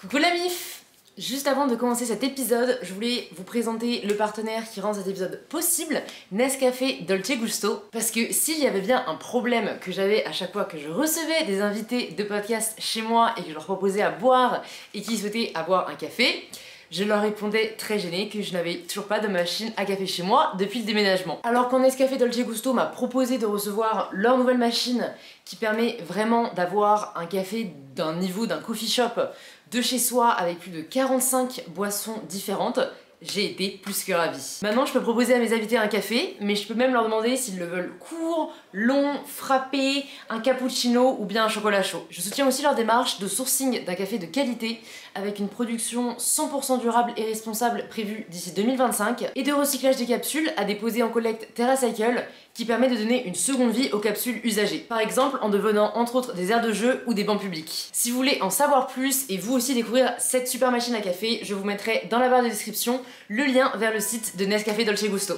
Coucou la MIF Juste avant de commencer cet épisode, je voulais vous présenter le partenaire qui rend cet épisode possible, Nescafé Dolce Gusto, parce que s'il y avait bien un problème que j'avais à chaque fois que je recevais des invités de podcast chez moi et que je leur proposais à boire et qu'ils souhaitaient avoir un café, je leur répondais très gênée que je n'avais toujours pas de machine à café chez moi depuis le déménagement. Alors quand Nescafé Dolce Gusto m'a proposé de recevoir leur nouvelle machine qui permet vraiment d'avoir un café d'un niveau d'un coffee shop de chez soi avec plus de 45 boissons différentes. J'ai été plus que ravie. Maintenant, je peux proposer à mes invités un café, mais je peux même leur demander s'ils le veulent court, long, frappé, un cappuccino ou bien un chocolat chaud. Je soutiens aussi leur démarche de sourcing d'un café de qualité avec une production 100% durable et responsable prévue d'ici 2025, et de recyclage des capsules à déposer en collecte TerraCycle qui permet de donner une seconde vie aux capsules usagées, par exemple en devenant entre autres des aires de jeu ou des bancs publics. Si vous voulez en savoir plus et vous aussi découvrir cette super machine à café, je vous mettrai dans la barre de description le lien vers le site de Nescafé Dolce Gusto.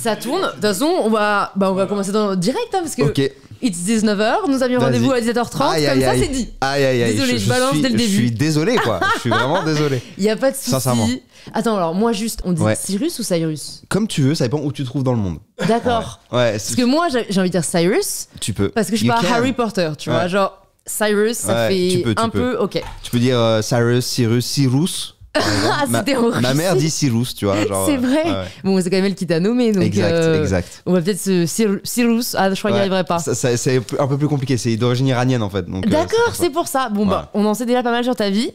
Ça tourne. De toute façon, on va, bah, on va commencer dans direct hein, parce que. Ok. It's 19h, nous avions rendez-vous à 17h30, comme ça c'est dit. Aïe, aïe, aïe. Désolé, je, balance dès le début. Je suis désolé quoi, je suis vraiment désolé. Il n'y a pas de souci. Sincèrement. Attends, alors moi juste, on dit Cyrus ou Cyrus Comme tu veux, ça dépend où tu te trouves dans le monde. D'accord. Ouais. parce que moi j'ai envie de dire Cyrus. Tu peux. Parce que je parle Harry Potter, tu vois, genre Cyrus, ça fait un peu, ok. Tu peux dire euh, Cyrus, Cyrus, Cyrus. Ah, ma mère dit Cyrus, tu vois. c'est euh, vrai. Bon, c'est quand même elle qui t'a nommé. Donc, exact, euh, On va peut-être se. Cyrus, ah, je crois qu'il n'y arriverait pas. c'est un peu plus compliqué, c'est d'origine iranienne en fait. Euh, D'accord, c'est, pour ça. Bon, bah, on en sait déjà pas mal sur ta vie.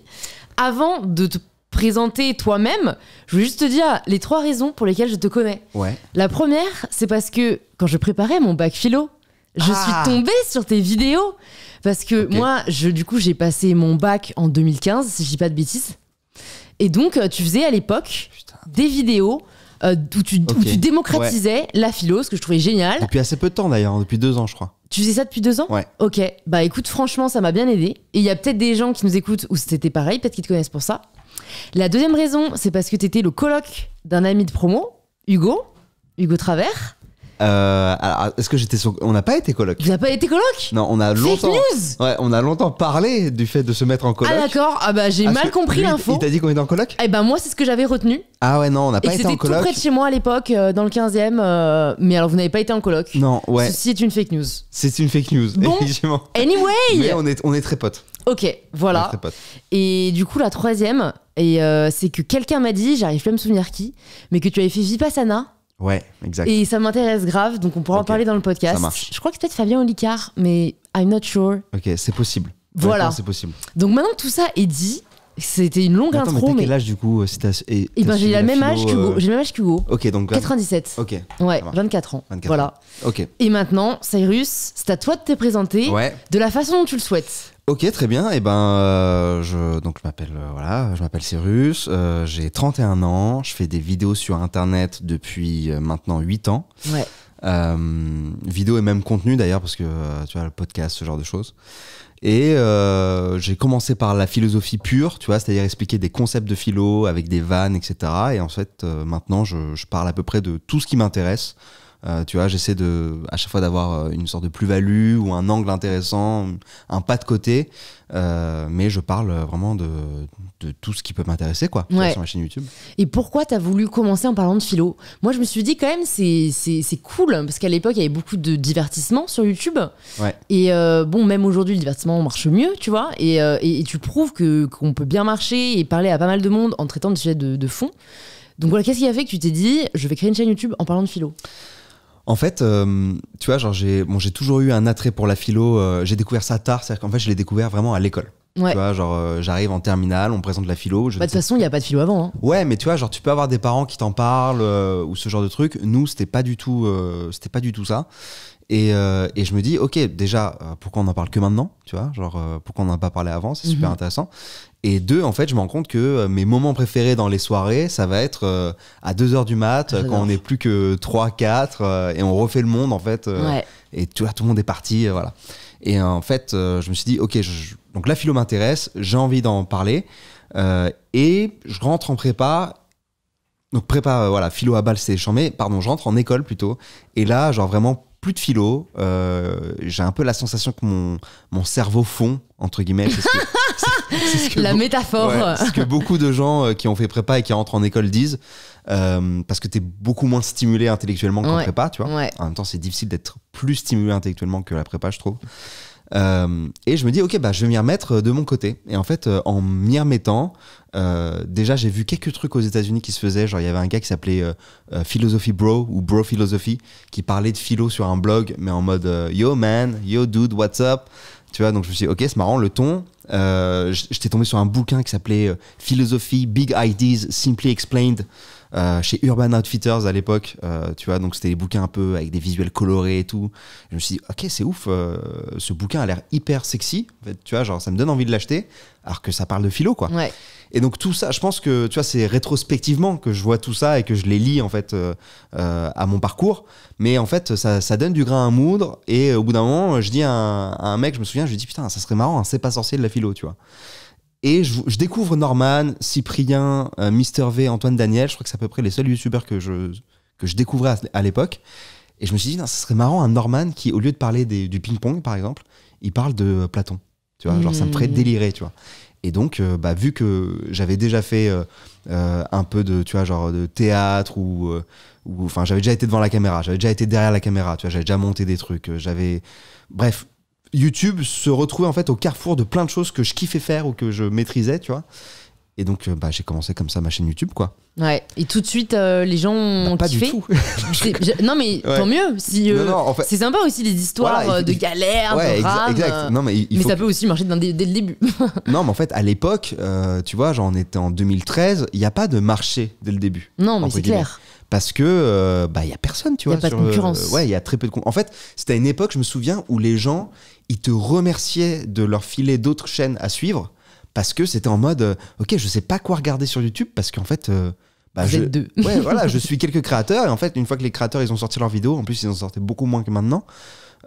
Avant de te présenter toi-même, je voulais juste te dire les trois raisons pour lesquelles je te connais. Ouais. La première, c'est parce que quand je préparais mon bac philo, je ah. suis tombée sur tes vidéos. Parce que moi, je, du coup, j'ai passé mon bac en 2015, si je dis pas de bêtises. Et donc, euh, tu faisais à l'époque des vidéos euh, où, tu, démocratisais la philo, ce que je trouvais génial. Depuis assez peu de temps d'ailleurs, depuis deux ans je crois. Tu faisais ça depuis deux ans Ouais. Ok, bah écoute, franchement, ça m'a bien aidé. Et il y a peut-être des gens qui nous écoutent où c'était pareil, peut-être qu'ils te connaissent pour ça. La deuxième raison, c'est parce que tu étais le colloque d'un ami de promo, Hugo, Hugo Travers. Euh, alors, est-ce que j'étais On n'a pas été coloc. Vous n'avez pas été coloc Non, on a longtemps. news Ouais, on a longtemps parlé du fait de se mettre en coloc. Ah d'accord. Ah bah j'ai mal compris l'info. Il t'a dit qu'on était en coloc Eh ben moi c'est ce que j'avais retenu. Ah ouais non, on n'a pas été en c'était tout près de chez moi à l'époque, euh, dans le 15e. Euh, mais alors vous n'avez pas été en coloc. Non, ouais. Ceci est une fake news. C'est une fake news, Bon. effectivement. Anyway Mais on est, on est très potes. Ok, On est voilà. très potes. Et du coup, la troisième, et c'est que quelqu'un m'a dit, j'arrive plus à me souvenir qui, mais que tu avais fait Vipassana Ouais, exact. Et ça m'intéresse grave, donc on pourra en parler dans le podcast. Ça marche. Je crois que c'est peut-être Fabien Olicard, mais I'm not sure. Ok, c'est possible. Voilà. C'est possible. Donc maintenant tout ça est dit. C'était une longue intro. Mais, quel âge du coup si Et, eh ben, j'ai le euh, même âge que J'ai le même âge Hugo. Ok, donc 97. Ok. Ouais, 24 ans. voilà. Ok. Et maintenant, Cyrus, c'est à toi de te présenter de la façon dont tu le souhaites. Ok, très bien. Et eh ben, euh, je, donc je m'appelle euh, voilà, je m'appelle Cyrus. Euh, j'ai 31 ans. Je fais des vidéos sur Internet depuis maintenant 8 ans. Ouais. vidéo et même contenu d'ailleurs parce que tu vois le podcast, ce genre de choses. Et j'ai commencé par la philosophie pure, tu vois, c'est-à-dire expliquer des concepts de philo avec des vannes, etc. Et en fait, maintenant, je, parle à peu près de tout ce qui m'intéresse. Euh, tu vois, j'essaie de, à chaque fois d'avoir euh, une sorte de plus-value ou un angle intéressant, un pas de côté. Euh, mais je parle vraiment de, tout ce qui peut m'intéresser, sur ma chaîne YouTube. Et pourquoi tu as voulu commencer en parlant de philo Moi, je me suis dit quand même, c'est cool, hein, parce qu'à l'époque, il y avait beaucoup de divertissement sur YouTube. Et bon, même aujourd'hui, le divertissement marche mieux, tu vois. Et, tu prouves qu'on peut bien marcher et parler à pas mal de monde en traitant des sujets de, de fond. Donc voilà, qu'est-ce qui a fait que tu t'es dit, je vais créer une chaîne YouTube en parlant de philo en fait, euh, tu vois, genre j'ai j'ai toujours eu un attrait pour la philo. Euh, j'ai découvert ça tard, c'est-à-dire qu'en fait, je l'ai découvert vraiment à l'école. Tu vois, genre euh, j'arrive en terminale, on présente la philo. Je bah, de toute façon, il n'y a pas de philo avant. Hein. Ouais, mais tu vois, genre tu peux avoir des parents qui t'en parlent ou ce genre de truc. Nous, c'était pas du tout, c'était pas du tout ça. Et, euh, et, je me dis, ok, déjà, euh, pourquoi on n'en parle que maintenant Tu vois, genre, euh, pourquoi on n'en a pas parlé avant C'est super mhm. intéressant. Et deux, en fait, je me rends compte que mes moments préférés dans les soirées, ça va être à 2h du mat, quand on n'est plus que 3, 4, et on refait le monde, en fait. Et tu vois, tout le monde est parti, voilà. Et en fait, je me suis dit, ok, donc la philo m'intéresse, j'ai envie d'en parler. et je rentre en prépa donc prépa, voilà, philo à balle, c'est chambé. Pardon, je rentre en école plutôt. Et là, genre vraiment plus de philo. Euh, j'ai un peu la sensation que mon, cerveau fond, entre guillemets. la métaphore. ce que beaucoup de gens euh, qui ont fait prépa et qui rentrent en école disent. Euh, parce que tu es beaucoup moins stimulé intellectuellement qu'en prépa, tu vois. En même temps, c'est difficile d'être plus stimulé intellectuellement que la prépa, je trouve. Euh, et je me dis, ok, bah, je vais m'y remettre euh, de mon côté. Et en fait, euh, en m'y remettant, déjà, j'ai vu quelques trucs aux États-Unis qui se faisaient. Genre, il y avait un gars qui s'appelait Philosophy Bro ou Bro Philosophy qui parlait de philo sur un blog, mais en mode Yo man, yo dude, what's up tu vois, donc je me suis dit, ok, c'est marrant, le ton. j'étais tombé sur un bouquin qui s'appelait Philosophy Big Ideas Simply Explained euh, chez Urban Outfitters à l'époque, euh, tu vois, donc c'était des bouquins un peu avec des visuels colorés et tout. je me suis dit, ok, c'est ouf, euh, ce bouquin a l'air hyper sexy, tu vois, genre ça me donne envie de l'acheter, alors que ça parle de philo, quoi. Et donc tout ça, je pense que, tu vois, c'est rétrospectivement que je vois tout ça et que je les lis, en fait, à mon parcours. Mais en fait, ça, donne du grain à moudre. Et au bout d'un moment, je dis à un, mec, je me souviens, je lui dis, putain, ça serait marrant, c'est pas sorcier de la philo, tu vois. Et je, découvre Norman, Cyprien, euh, Mister V, Antoine Daniel. Je crois que c'est à peu près les seuls youtubeurs que je, que je découvrais à, l'époque. Et je me suis dit, non, ça serait marrant un Norman qui, au lieu de parler du ping-pong, par exemple, il parle de euh, Platon. Tu vois, genre ça me ferait mmh. délirer, tu vois. Et donc, euh, bah, vu que j'avais déjà fait un peu de, tu vois, genre de théâtre ou, enfin, j'avais déjà été devant la caméra, j'avais déjà été derrière la caméra, tu vois, j'avais déjà monté des trucs, j'avais, bref, YouTube se retrouvait en fait au carrefour de plein de choses que je kiffais faire ou que je maîtrisais, tu vois. Et donc, euh, bah, j'ai commencé comme ça ma chaîne YouTube, quoi. Ouais. Et tout de suite, euh, les gens bah, ont pas kiffé. Du tout. non, mais tant mieux. Si, euh, en fait... C'est sympa aussi les histoires de galères, Exact. mais, ça peut aussi marcher dès, le début. non, mais en fait, à l'époque, tu vois, genre on était en 2013, il n'y a pas de marché dès le début. Non, mais c'est clair. Parce que, bah, il n'y a personne, tu vois. Il n'y a pas de concurrence. ouais, il y a très peu de concurrence. En fait, c'était à une époque, je me souviens, où les gens, ils te remerciaient de leur filer d'autres chaînes à suivre parce que c'était en mode euh, ok je sais pas quoi regarder sur YouTube parce qu'en fait euh, bah, je, deux. voilà je suis quelques créateurs et en fait une fois que les créateurs ils ont sorti leurs vidéos en plus ils en sortaient beaucoup moins que maintenant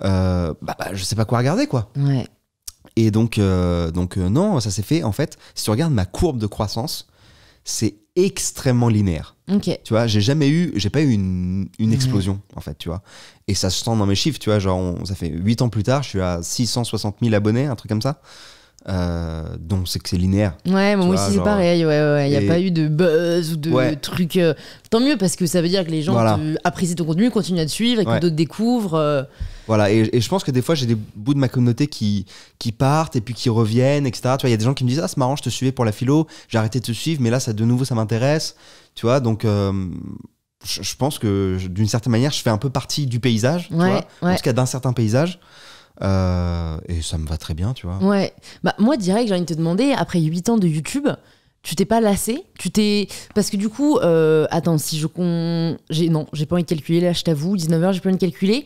euh, bah, bah, je sais pas quoi regarder quoi ouais. et donc donc non ça s'est fait en fait si tu regardes ma courbe de croissance c'est extrêmement linéaire tu vois, j'ai jamais eu, j'ai pas eu une, une explosion, en fait, tu vois. Et ça se sent dans mes chiffres, tu vois. Genre, ça fait 8 ans plus tard, je suis à 660 000 abonnés, un truc comme ça. Euh, donc c'est que c'est linéaire. Ouais, moi aussi c'est pareil. Ouais, ouais, Il n'y a pas eu de buzz ou de trucs truc. Euh, tant mieux parce que ça veut dire que les gens apprécient ton contenu, continuent à te suivre et que d'autres découvrent. Euh, voilà, et, je pense que des fois, j'ai des bouts de ma communauté qui, qui partent et puis qui reviennent, etc. Tu vois, il y a des gens qui me disent Ah, c'est marrant, je te suivais pour la philo, j'ai arrêté de te suivre, mais là, ça, de nouveau, ça m'intéresse. Tu vois, donc. Euh, je, pense que d'une certaine manière, je fais un peu partie du paysage, tu vois, cas d'un certain paysage. Euh, et ça me va très bien, tu vois. Ouais. Bah, moi, direct, j'ai envie de te demander, après 8 ans de YouTube, tu t'es pas lassé Tu t'es parce que du coup, euh, attends, si je con, j'ai non, j'ai pas envie de calculer là, je t'avoue, 19h, j'ai pas envie de calculer.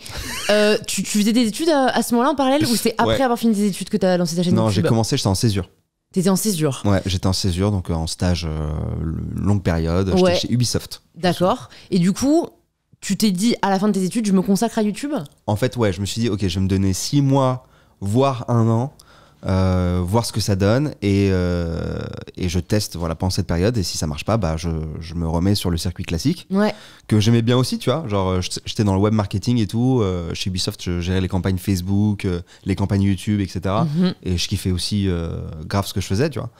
Euh, tu, faisais des études euh, à, ce moment-là en parallèle ou c'est après avoir fini des études que tu as lancé ta chaîne Non, j'ai commencé, j'étais en césure. T'étais en césure. Ouais, j'étais en césure, donc en stage longue période. J'étais chez Ubisoft. D'accord. Et du coup, tu t'es dit à la fin de tes études, je me consacre à YouTube En fait, ouais, je me suis dit, ok, je vais me donner 6 mois, voire un an euh, voir ce que ça donne euh, et, je teste voilà pendant cette période et si ça marche pas bah je, me remets sur le circuit classique que j'aimais bien aussi tu vois genre euh, j'étais dans le web marketing et tout chez Ubisoft je gérais les campagnes Facebook les campagnes YouTube etc mhm. et je kiffais aussi grave ce que je faisais tu vois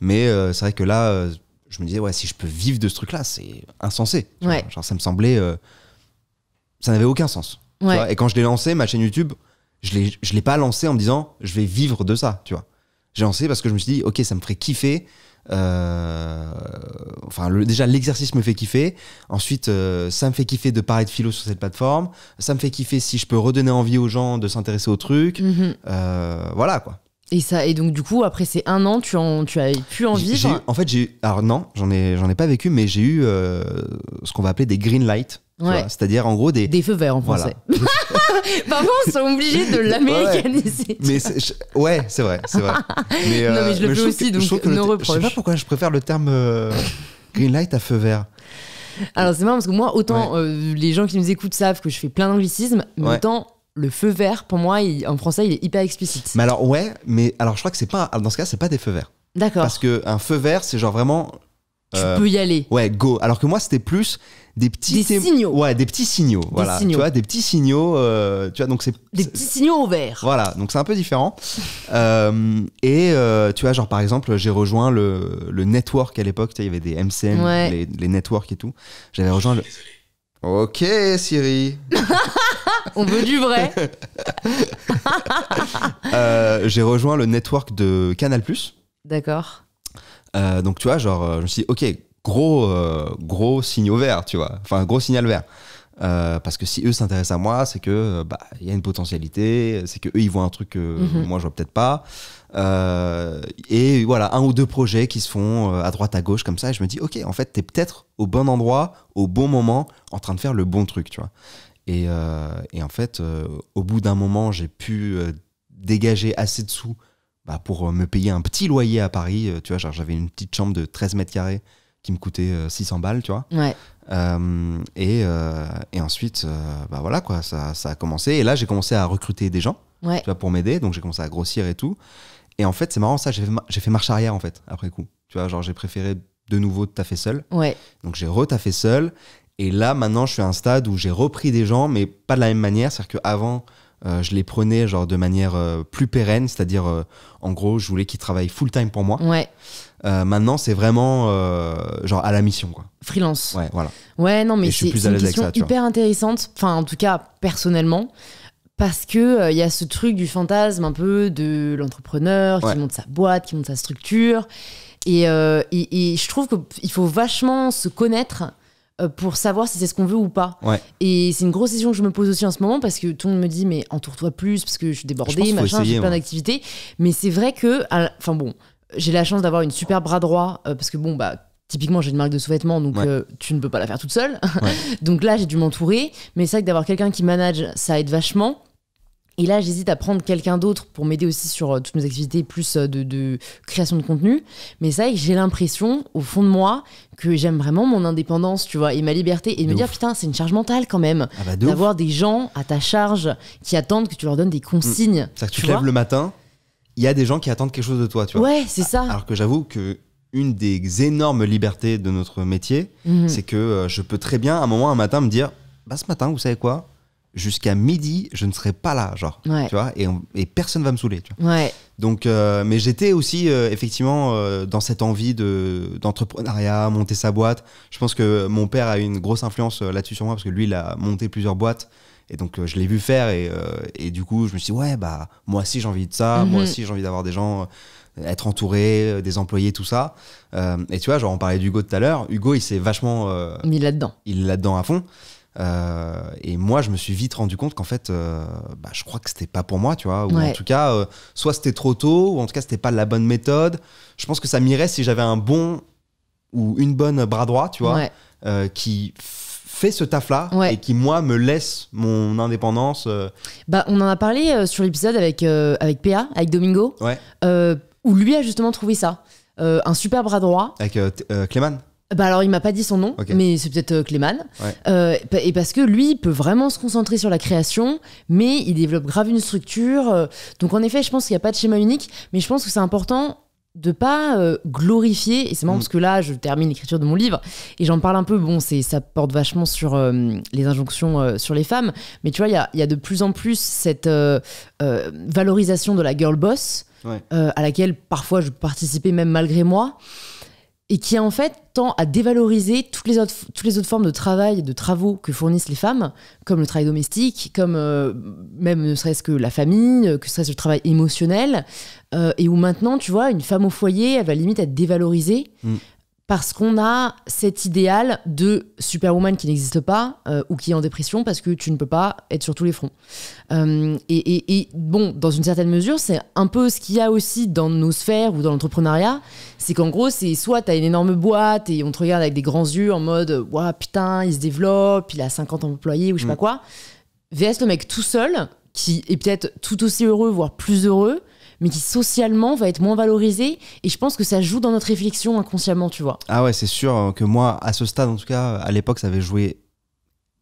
mais c'est vrai que là je me disais ouais si je peux vivre de ce truc là c'est insensé genre ça me semblait ça n'avait aucun sens et quand je l'ai lancé ma chaîne YouTube je ne l'ai pas lancé en me disant je vais vivre de ça, tu vois. J'ai lancé parce que je me suis dit ok, ça me ferait kiffer. Euh, enfin, déjà l'exercice me fait kiffer. Ensuite, euh, ça me fait kiffer de parler de philo sur cette plateforme. Ça me fait kiffer si je peux redonner envie aux gens de s'intéresser au truc. Mhm. Euh, voilà quoi. Et ça et donc du coup après ces un an tu en tu as pu en vivre. en fait j'ai alors non j'en ai j'en ai pas vécu mais j'ai eu ce qu'on va appeler des green lights c'est-à-dire en gros des... Des feux verts en français. Parfois, on contre, ils de l'américaniser. Mais ouais, c'est vrai, euh, non, mais je le fais aussi, donc euh, je ne sais pas pourquoi je préfère le terme euh, green light à feu vert. Alors c'est marrant parce que moi, autant les gens qui nous écoutent savent que je fais plein d'anglicismes, mais autant le feu vert, pour moi, en français, il est hyper explicite. Mais alors ouais, mais alors je crois que c'est pas dans ce cas, c'est pas des feux verts. D'accord. Parce que un feu vert, c'est genre vraiment. Tu peux y aller. Ouais, go. Alors que moi, c'était plus des petits signaux. Ouais, des petits signaux. Des voilà, tu vois, des petits signaux. Euh, tu vois, donc c'est des petits signaux au vert. Voilà, donc c'est un peu différent. Euh, et euh, tu vois, genre par exemple, j'ai rejoint le, le network à l'époque. Tu il y avait des MCN, les, les, networks et tout. J'avais rejoint le. Ok Siri. On veut du vrai. j'ai rejoint le network de Canal+. D'accord. donc tu vois, genre, je me suis dit, ok, gros, euh, gros signaux verts, tu vois. Enfin, gros signal vert. Euh, parce que si eux s'intéressent à moi, c'est que euh, bah il y a une potentialité, c'est que eux ils voient un truc que mhm. moi je vois peut-être pas. et voilà un ou deux projets qui se font à droite à gauche comme ça. Et je me dis ok en fait t'es peut-être au bon endroit, au bon moment, en train de faire le bon truc, tu vois. Et, et en fait au bout d'un moment j'ai pu dégager assez de sous bah, pour me payer un petit loyer à Paris. tu vois j'avais une petite chambre de 13 mètres carrés qui me coûtait 600 euh, balles, tu vois. Euh, euh, et, ensuite, bah voilà quoi, ça, a commencé. Et là, j'ai commencé à recruter des gens tu pour m'aider. Donc j'ai commencé à grossir et tout. Et en fait, c'est marrant ça, j'ai fait, marche arrière en fait, après coup. Tu vois, genre j'ai préféré de nouveau taffer seul. Ouais. Donc j'ai retaffé seul. Et là, maintenant, je suis à un stade où j'ai repris des gens, mais pas de la même manière. C'est-à-dire qu'avant, euh, je les prenais genre de manière euh, plus pérenne, c'est-à-dire euh, en gros, je voulais qu'ils travaillent full time pour moi. Ouais. maintenant, c'est vraiment genre à la mission quoi. Freelance. Ouais, voilà. Ouais, non mais c'est une question hyper intéressante. Enfin, en tout cas, personnellement. Parce que il y a ce truc du fantasme un peu de l'entrepreneur qui monte sa boîte, qui monte sa structure, et je trouve qu'il faut vachement se connaître euh, pour savoir si c'est ce qu'on veut ou pas. Et c'est une grosse question que je me pose aussi en ce moment parce que tout le monde me dit mais entoure-toi plus parce que je suis débordée, machin, j'ai plein d'activités. Mais c'est vrai que, enfin bon, j'ai la chance d'avoir une super bras droit euh, parce que bon bah typiquement j'ai une marque de sous-vêtements donc euh, tu ne peux pas la faire toute seule. donc là j'ai dû m'entourer, mais c'est vrai que d'avoir quelqu'un qui manage ça aide vachement. Et là, j'hésite à prendre quelqu'un d'autre pour m'aider aussi sur euh, toutes mes activités, plus euh, de, création de contenu. Mais c'est vrai que j'ai l'impression, au fond de moi, que j'aime vraiment mon indépendance, tu vois, et ma liberté. Et de me dire, putain, c'est une charge mentale quand même. Ah bah, d'avoir des gens à ta charge qui attendent que tu leur donnes des consignes. C'est-à-dire que tu, te lèves le matin, il y a des gens qui attendent quelque chose de toi, tu vois. Ouais, c'est ça. Alors que j'avoue que une des énormes libertés de notre métier, mhm. c'est que euh, je peux très bien, à un moment, un matin, me dire, bah ce matin, vous savez quoi jusqu'à midi, je ne serai pas là, genre. Tu vois, et, personne ne va me saouler. Tu Ouais. Donc, euh, mais j'étais aussi euh, effectivement euh, dans cette envie de d'entrepreneuriat, monter sa boîte. Je pense que mon père a eu une grosse influence là-dessus sur moi parce que lui, il a monté plusieurs boîtes. Et donc, je l'ai vu faire, et, du coup, je me suis dit, ouais, bah, moi aussi, j'ai envie de ça, moi mhm. aussi, j'ai envie d'avoir des gens être entouré, des employés, tout ça. et tu vois, genre on parlait d'Hugo tout à l'heure, Hugo il s'est vachement... mis là-dedans. Il est là-dedans à fond. Euh, et moi, je me suis vite rendu compte qu'en fait, euh, bah, je crois que c'était pas pour moi, tu vois. Ou en tout cas, euh, soit c'était trop tôt, ou en tout cas, c'était pas la bonne méthode. Je pense que ça m'irait si j'avais un bon ou une bonne bras droit, tu vois, qui fait ce taf-là et qui, moi, me laisse mon indépendance. Bah, on en a parlé sur l'épisode avec, avec PA, avec Domingo, où lui a justement trouvé ça. un super bras droit. Avec Clément bah, alors il m'a pas dit son nom, mais c'est peut-être euh, Clément euh, et parce que lui, il peut vraiment se concentrer sur la création, mais il développe grave une structure. Euh. donc en effet, je pense qu'il n'y a pas de schéma unique, mais je pense que c'est important de pas glorifier et c'est marrant mm. parce que là je termine l'écriture de mon livre et j'en parle un peu bon c'est ça porte vachement sur les injonctions sur les femmes mais tu vois il y a, de plus en plus cette valorisation de la girl boss à laquelle parfois je participais même malgré moi et qui en fait tend à dévaloriser toutes les autres, toutes les autres formes de travail et de travaux que fournissent les femmes, comme le travail domestique, comme euh, même ne serait-ce que la famille, euh, que serait-ce le travail émotionnel, euh, et où maintenant, tu vois, une femme au foyer, elle va limite être dévalorisée, mm parce qu'on a cet idéal de superwoman qui n'existe pas euh, ou qui est en dépression parce que tu ne peux pas être sur tous les fronts. Euh, et, bon, dans une certaine mesure, c'est un peu ce qu'il y a aussi dans nos sphères ou dans l'entrepreneuriat, c'est qu'en gros, c'est soit tu as une énorme boîte et on te regarde avec des grands yeux en mode « Waouh, putain, il se développe, il a 50 employés » ou je sais pas mm. quoi. VS le mec tout seul, qui est peut-être tout aussi heureux, voire plus heureux, mais qui socialement va être moins valorisé. Et je pense que ça joue dans notre réflexion inconsciemment, tu vois. Ah ouais, c'est sûr hein, que moi, à ce stade, en tout cas, à l'époque, ça avait joué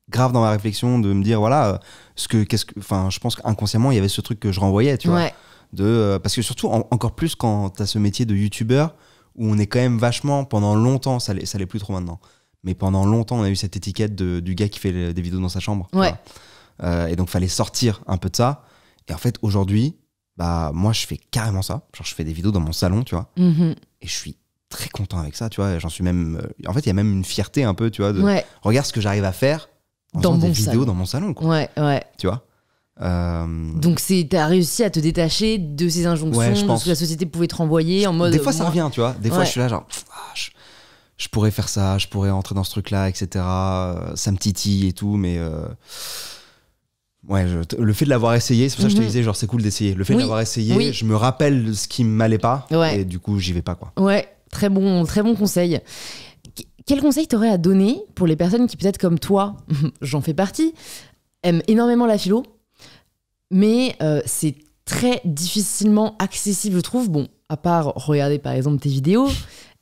grave dans ma réflexion de me dire, voilà, euh, ce que, qu'est-ce que, enfin, je pense qu'inconsciemment, il y avait ce truc que je renvoyais, tu vois. De, euh, parce que surtout, encore plus quand tu as ce métier de youtubeur, où on est quand même vachement, pendant longtemps, ça l'est, ça l'est plus trop maintenant, mais pendant longtemps, on a eu cette étiquette du gars qui fait des vidéos dans sa chambre. Euh, et donc, fallait sortir un peu de ça. Et en fait, aujourd'hui, bah moi je fais carrément ça. Genre je fais des vidéos dans mon salon, tu vois. Mhm. Et je suis très content avec ça, tu vois. J'en suis même. Euh, en fait, il y a même une fierté un peu, tu vois. De, Regarde ce que j'arrive à faire en dans faisant des vidéos dans mon salon, quoi. Ouais, ouais. Tu vois. Euh, Donc c'est t'as réussi à te détacher de ces injonctions, je pense. que la société pouvait te renvoyer en mode. Des fois ça revient, tu vois. Des fois je suis là genre. Ah, je pourrais faire ça, je pourrais entrer dans ce truc-là, etc. Euh, ça me titille et tout, mais le fait de l'avoir essayé, c'est pour ça que je te mhm. disais, genre c'est cool d'essayer. Le fait de l'avoir essayé, je me rappelle ce qui m'allait pas, et du coup j'y vais pas quoi. Ouais, très bon, très bon conseil. Quel conseil t'aurais à donner pour les personnes qui peut-être comme toi, j'en fais partie, aiment énormément la philo, mais euh, c'est très difficilement accessible, je trouve. Bon, à part regarder par exemple tes vidéos,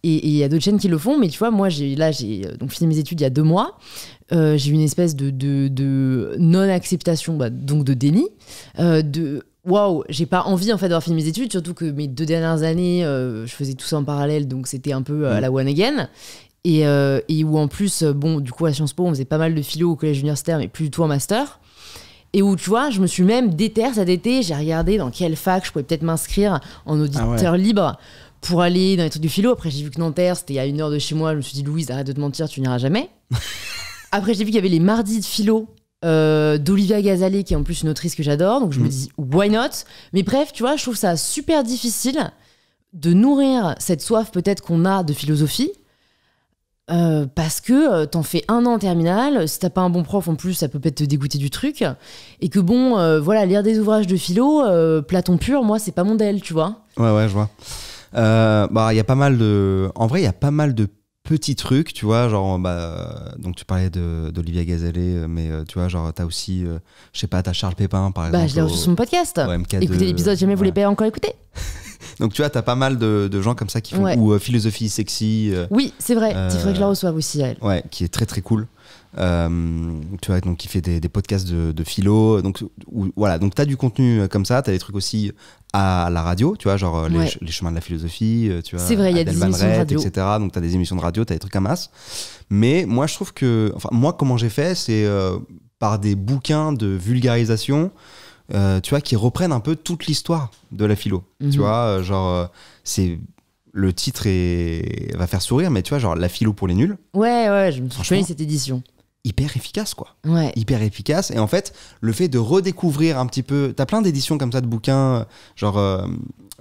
et il y a d'autres chaînes qui le font, mais tu vois, moi, j'ai là, j'ai euh, donc fini mes études il y a deux mois. Euh, j'ai eu une espèce de, non-acceptation, bah, donc de déni, euh, de waouh, j'ai pas envie en fait d'avoir fini mes études, surtout que mes deux dernières années, je faisais tout ça en parallèle, donc c'était un peu à la one again. Et, où en plus, bon, du coup, à Sciences Po, on faisait pas mal de philo au collège universitaire, mais plus du tout en master et où tu vois, je me suis même déterre cet été. J'ai regardé dans quelle fac je pouvais peut-être m'inscrire en auditeur ah libre pour aller dans les trucs du philo. Après, j'ai vu que Nanterre, c'était à une heure de chez moi. Je me suis dit, Louise, arrête de te mentir, tu n'iras jamais. Après, j'ai vu qu'il y avait les mardis de philo euh, d'Olivia Gazalet, qui est en plus une autrice que j'adore. Donc, je me mm. dis, why not Mais bref, tu vois, je trouve ça super difficile de nourrir cette soif peut-être qu'on a de philosophie. Euh, parce que euh, t'en fais un an en terminale, si t'as pas un bon prof en plus, ça peut peut-être te dégoûter du truc. Et que bon, voilà, lire des ouvrages de philo, Platon pur, moi, c'est pas mon dél tu vois. Ouais, ouais, je vois. Euh, bah, il y a pas mal de. En vrai, il y a pas mal de petits trucs, tu vois, genre, bah, donc tu parlais d'Olivia Gazelle euh, mais euh, tu vois, genre, t'as aussi, je sais pas, t'as Charles Pépin, par exemple. Bah, je l'ai reçu sur mon podcast. Écoutez l'épisode, jamais ouais. vous l'avez pas encore écouté. donc, tu vois, t'as pas mal de, de, gens comme ça qui font, ou Philosophie Sexy. oui, c'est vrai, il faudrait que je la reçoive aussi, elle. Ouais, qui est très très cool. Euh, tu vois, donc qui fait des, podcasts de, philo. Donc voilà, donc t'as du contenu euh, comme ça, tu as des trucs aussi à la radio, tu vois, genre euh, les, chemins de la philosophie, tu vois, c'est vrai, des émissions de radio. etc. Donc as des émissions de radio, as des trucs à masse. Mais moi, je trouve que, enfin, moi, comment j'ai fait, c'est par des bouquins de vulgarisation. tu vois, qui reprennent un peu toute l'histoire de la philo. Tu mhm. vois, genre, c'est le titre est... va faire sourire, mais tu vois, genre La philo pour les nuls. Ouais, ouais, je me suis cette édition hyper efficace quoi. Hyper efficace et en fait, le fait de redécouvrir un petit peu, t'as plein d'éditions comme ça de bouquins, euh, genre euh,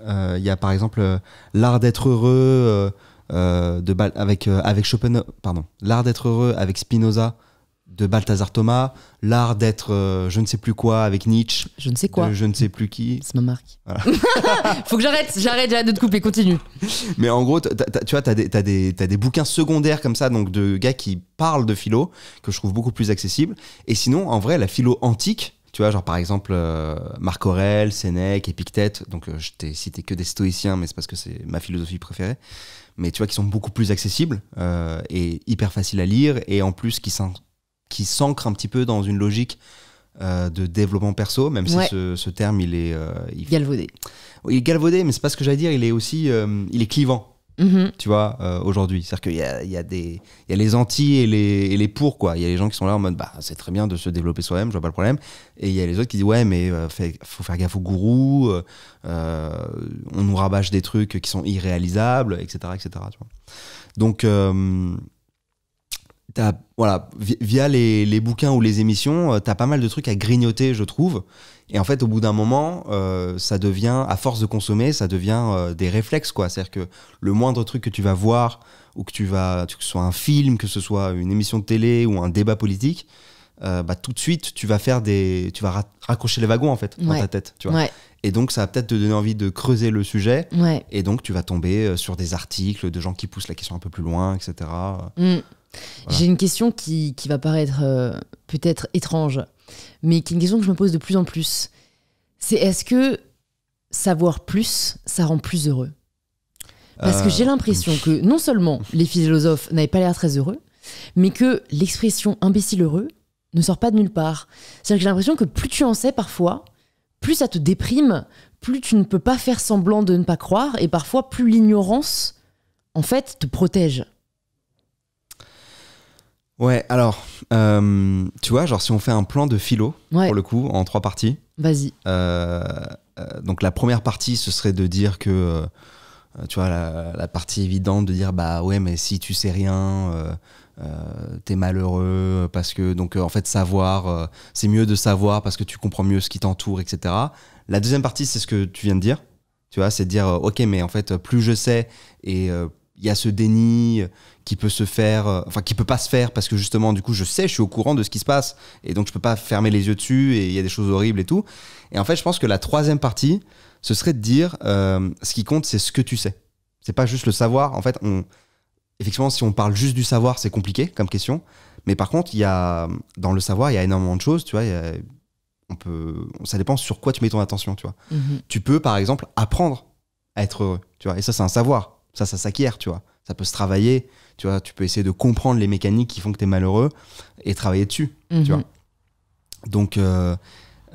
euh, il y a par exemple L'art d'être heureux de avec avec Schopenhauer, pardon, L'art d'être heureux avec Spinoza de Balthazar Thomas, l'art d'être euh, je ne sais plus quoi avec Nietzsche. Je ne sais quoi. Je ne sais plus qui. C'est ma marque. Faut que j'arrête, j'arrête, de te couper, continue. Mais en gros, tu vois, tu as, des bouquins secondaires comme ça, donc de gars qui parlent de philo, que je trouve beaucoup plus accessible. Et sinon, en vrai, la philo antique, tu vois, genre par exemple euh, Marc Aurèle, Sénèque, Épictète, donc euh, je t'ai cité que des stoïciens, mais c'est parce que c'est ma philosophie préférée, mais tu vois, qui sont beaucoup plus accessibles et hyper faciles à lire, et en plus qui sont qui s'ancre un petit peu dans une logique euh, de développement perso, même si ce, terme il est euh, il... galvaudé. Il est galvaudé, mais c'est pas ce que j'allais dire. Il est aussi euh, il est clivant. Mm-hmm. Tu vois, aujourd'hui, c'est-à-dire qu'il y a, il y, a des, il y a les anti et les, et les pour quoi. Il y a les gens qui sont là en mode bah c'est très bien de se développer soi-même, je vois pas le problème. Et il y a les autres qui disent ouais mais il faut faire gaffe aux gourous, on nous rabâche des trucs qui sont irréalisables, etc., etc. Donc voilà, via les, bouquins ou les émissions, euh, tu as pas mal de trucs à grignoter, je trouve. Et en fait, au bout d'un moment, euh, ça devient, à force de consommer, ça devient euh, des réflexes, quoi. C'est-à-dire que le moindre truc que tu vas voir, ou que tu vas, que ce soit un film, que ce soit une émission de télé ou un débat politique, bah, tout de suite, tu vas faire des, tu vas raccrocher les wagons en fait dans ta tête, tu vois. Et donc, ça va peut-être te donner envie de creuser le sujet. Et donc, tu vas tomber sur des articles de gens qui poussent la question un peu plus loin, etc. J'ai une question qui, va paraître euh, peut-être étrange, mais qui est une question que je me pose de plus en plus. C'est est-ce que savoir plus, ça rend plus heureux Parce que j'ai euh, l'impression que non seulement les philosophes n'avaient pas l'air très heureux, mais que l'expression imbécile heureux ne sort pas de nulle part. C'est-à-dire que j'ai l'impression que plus tu en sais parfois, plus ça te déprime, plus tu ne peux pas faire semblant de ne pas croire, et parfois plus l'ignorance, en fait, te protège. Ouais, alors, euh, tu vois, genre si on fait un plan de philo, pour le coup, en trois parties. Vas-y. Euh, euh, donc la première partie, ce serait de dire que, tu vois, la, la, partie évidente de dire, bah ouais, mais si tu sais rien, t'es malheureux, parce que, donc en fait, savoir, c'est mieux de savoir parce que tu comprends mieux ce qui t'entoure, etc. La deuxième partie, c'est ce que tu viens de dire. Tu vois, c'est de dire, ok, mais en fait, plus je sais et il y a ce déni, qui peut se faire, euh, enfin qui peut pas se faire parce que justement du coup je sais, je suis au courant de ce qui se passe et donc je peux pas fermer les yeux dessus et il y a des choses horribles et tout. Et en fait je pense que la troisième partie, ce serait de dire euh, ce qui compte c'est ce que tu sais. C'est pas juste le savoir. En fait, on, effectivement si on parle juste du savoir c'est compliqué comme question, mais par contre il y a dans le savoir il y a énormément de choses, tu vois. on peut, ça dépend sur quoi tu mets ton attention, tu vois. Mhm. Tu peux par exemple apprendre à être heureux, tu vois. Et ça c'est un savoir, ça ça s'acquiert, tu vois. Ça peut se travailler tu vois, tu peux essayer de comprendre les mécaniques qui font que tu es malheureux et travailler dessus. Tu mhm. vois. Donc, euh,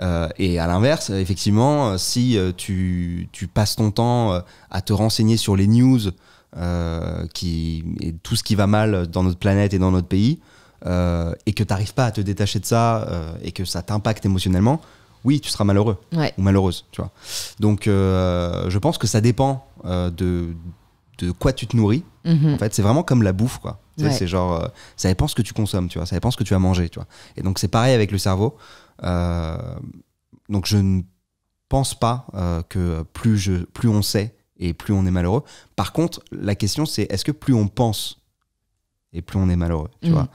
euh, et à l'inverse, effectivement, euh, si tu, tu, passes ton temps à te renseigner sur les news qui, et tout ce qui va mal dans notre planète et dans notre pays, et que tu n'arrives pas à te détacher de ça et que ça t'impacte émotionnellement, oui, tu seras malheureux ou malheureuse, tu vois. Donc, je pense que ça dépend de, de quoi tu te nourris. Mhm. En fait, c'est vraiment comme la bouffe, quoi. C'est genre, euh, ça dépend ce que tu consommes, tu vois. Ça dépend ce que tu as mangé, tu vois. Et donc, c'est pareil avec le cerveau. Euh, donc, je ne pense pas euh, que plus, je, plus on sait et plus on est malheureux. Par contre, la question, c'est est-ce que plus on pense et plus on est malheureux, tu mhm. vois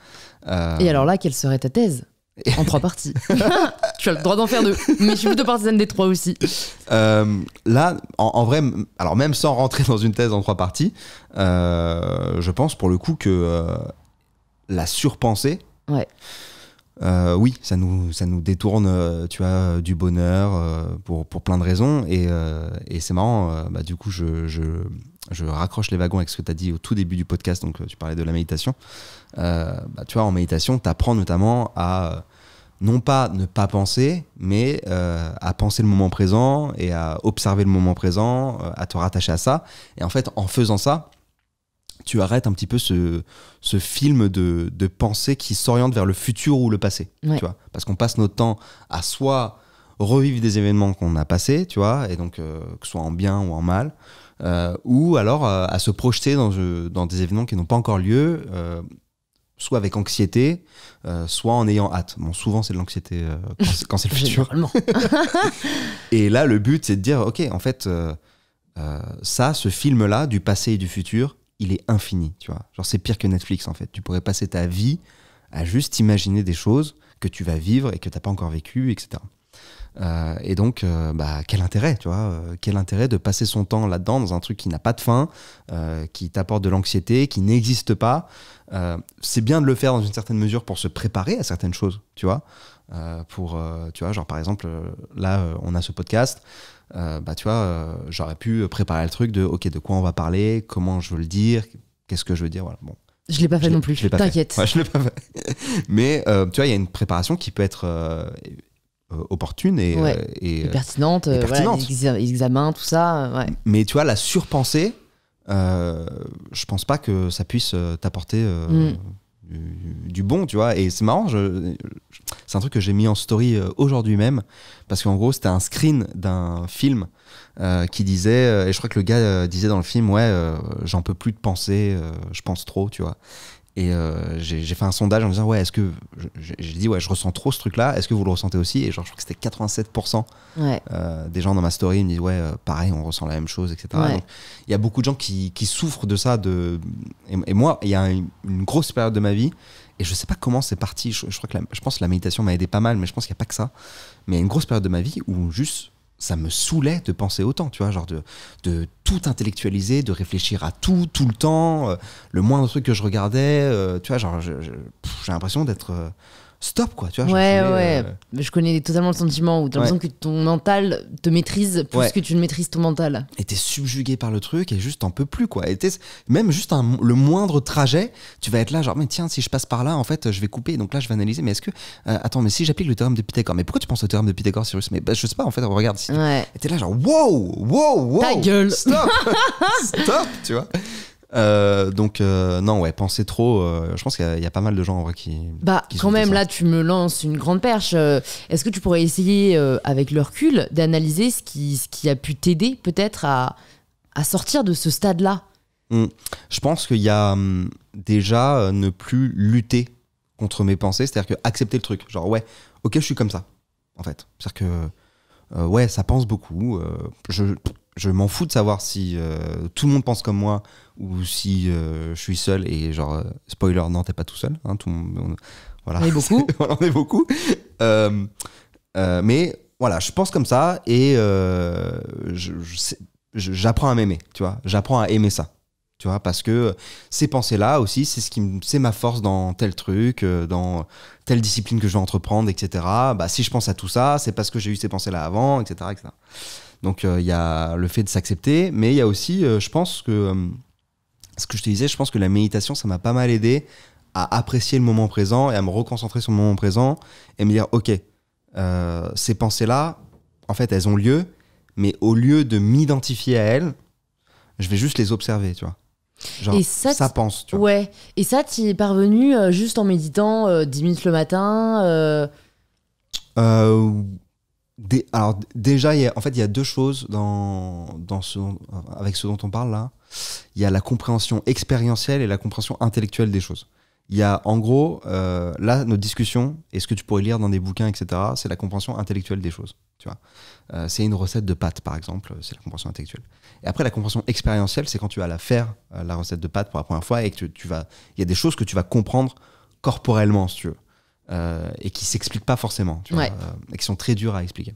Et alors là, quelle serait ta thèse En trois parties. tu as le droit d'en faire deux. Mais je suis de partisane des trois aussi. Euh, là, en, vrai, alors même sans rentrer dans une thèse en trois parties, euh, je pense pour le coup que euh, la surpensée. Ouais. oui, ça nous, ça nous détourne tu as du bonheur pour, plein de raisons. Et, et c'est marrant, bah, du coup, je je raccroche les wagons avec ce que tu as dit au tout début du podcast, donc euh, tu parlais de la méditation. Euh, bah, tu vois, en méditation, tu apprends notamment à euh, non pas ne pas penser, mais à penser le moment présent et à observer le moment présent, à te rattacher à ça. Et en fait, en faisant ça, tu arrêtes un petit peu ce, film de, pensée qui s'oriente vers le futur ou le passé. Tu vois Parce qu'on passe notre temps à soit revivre des événements qu'on a passés, tu vois, et donc que ce soit en bien ou en mal, euh, ou alors euh, à se projeter euh, dans, des événements qui n'ont pas encore lieu soit avec anxiété, soit en ayant hâte. Bon, souvent c'est de l'anxiété quand c'est le futur. et là, le but, c'est de dire, ok, en fait, ça, ce film-là, du passé et du futur, il est infini, tu vois. Genre, c'est pire que Netflix, en fait. Tu pourrais passer ta vie à juste imaginer des choses que tu vas vivre et que tu n'as pas encore vécu, etc. Euh, et donc, euh, bah, quel intérêt, tu vois euh, Quel intérêt de passer son temps là-dedans dans un truc qui n'a pas de fin, qui t'apporte de l'anxiété, qui n'existe pas C'est bien de le faire dans une certaine mesure pour se préparer à certaines choses, tu vois Pour, tu vois, genre par exemple, là, on a ce podcast. bah, tu vois, j'aurais pu préparer le truc de, ok, de quoi on va parler, comment je veux le dire, qu'est-ce que je veux dire, voilà. Bon, je l'ai pas fait non plus, t'inquiète. je l'ai pas fait. Mais tu vois, il y a une préparation qui peut être euh, opportune et, pertinente, tout ça. Euh, Mais tu vois, la surpensée, euh, je pense pas que ça puisse t'apporter mm. du, bon, tu vois. Et c'est marrant, c'est un truc que j'ai mis en story aujourd'hui même, parce qu'en gros, c'était un screen d'un film qui disait, et je crois que le gars disait dans le film, ouais, j'en peux plus de penser, je pense trop, tu vois. Et euh, j'ai fait un sondage en disant ouais, est-ce que j'ai dit ouais, je ressens trop ce truc-là. Est-ce que vous le ressentez aussi Et genre, je crois que c'était 87% euh, des gens dans ma story me disent ouais, euh, pareil, on ressent la même chose, etc. Il y a beaucoup de gens qui, qui souffrent de ça. De et, moi, il y a une, grosse période de ma vie et je sais pas comment c'est parti. Je, crois que je pense que la méditation m'a aidé pas mal, mais je pense qu'il n'y a pas que ça. Mais il y a une grosse période de ma vie où juste ça me saoulait de penser autant, tu vois, genre de, de tout intellectualisé, de réfléchir à tout, tout le temps. Euh, le moindre truc que je regardais, euh, tu vois, genre, j'ai l'impression d'être euh, stop quoi tu vois ouais ouais euh, je connais totalement le sentiment où as l'impression que ton mental te maîtrise plus que tu ne maîtrises ton mental et t'es subjugué par le truc et juste t'en peux plus quoi et même juste le moindre trajet tu vas être là genre mais tiens si je passe par là en fait je vais couper donc là je vais analyser mais est-ce que euh, attends mais si j'applique le théorème de Pythagore mais pourquoi tu penses au théorème de Pythagore Cyrus mais bah, je sais pas en fait regarde si là genre wow wow wow ta gueule stop stop tu vois euh, donc euh, non, ouais, penser trop. Euh, je pense qu'il y, a pas mal de gens en vrai qui. Bah quand même là, tu me lances une grande perche. Est-ce que tu pourrais essayer avec le recul d'analyser ce qui, qui a pu t'aider peut-être à, sortir de ce stade-là hmm. Je pense qu'il y a hmm, déjà ne plus lutter contre mes pensées, c'est-à-dire que accepter le truc. Genre ouais, ok, je suis comme ça. En fait, c'est-à-dire que ouais, ça pense beaucoup. je je m'en fous de savoir si euh, tout le monde pense comme moi ou si euh, je suis seul et genre euh, spoiler non t'es pas tout seul hein, tout on, voilà est beaucoup mais voilà je pense comme ça et j'apprends à m'aimer tu vois j'apprends à aimer ça tu vois parce que ces pensées là aussi c'est ce qui c'est ma force dans tel truc dans telle discipline que je vais entreprendre etc bah si je pense à tout ça c'est parce que j'ai eu ces pensées là avant etc etc donc euh, il y a le fait de s'accepter, mais il y a aussi, euh, je pense que euh, ce que je te disais, je pense que la méditation, ça m'a pas mal aidé à apprécier le moment présent et à me reconcentrer sur le moment présent et me dire, ok, ces pensées-là, en fait, elles ont lieu, mais au lieu de m'identifier à elles, je vais juste les observer, tu vois. Genre, ça, pense, tu vois. Ouais, et ça, tu es parvenu juste en méditant 10 minutes le matin alors déjà, en fait, il y a deux choses dans, avec ce dont on parle là. Il y a la compréhension expérientielle et la compréhension intellectuelle des choses. Il y a en gros, euh, là, nos discussion et ce que tu pourrais lire dans des bouquins, etc., c'est la compréhension intellectuelle des choses. Tu vois, euh, c'est une recette de pâte, par exemple, c'est la compréhension intellectuelle. Et après, la compréhension expérientielle, c'est quand tu vas la faire, euh, la recette de pâte, pour la première fois, et que tu, vas, il y a des choses que tu vas comprendre corporellement, si tu veux. Euh, et qui s'expliquent pas forcément, euh, et qui sont très durs à expliquer.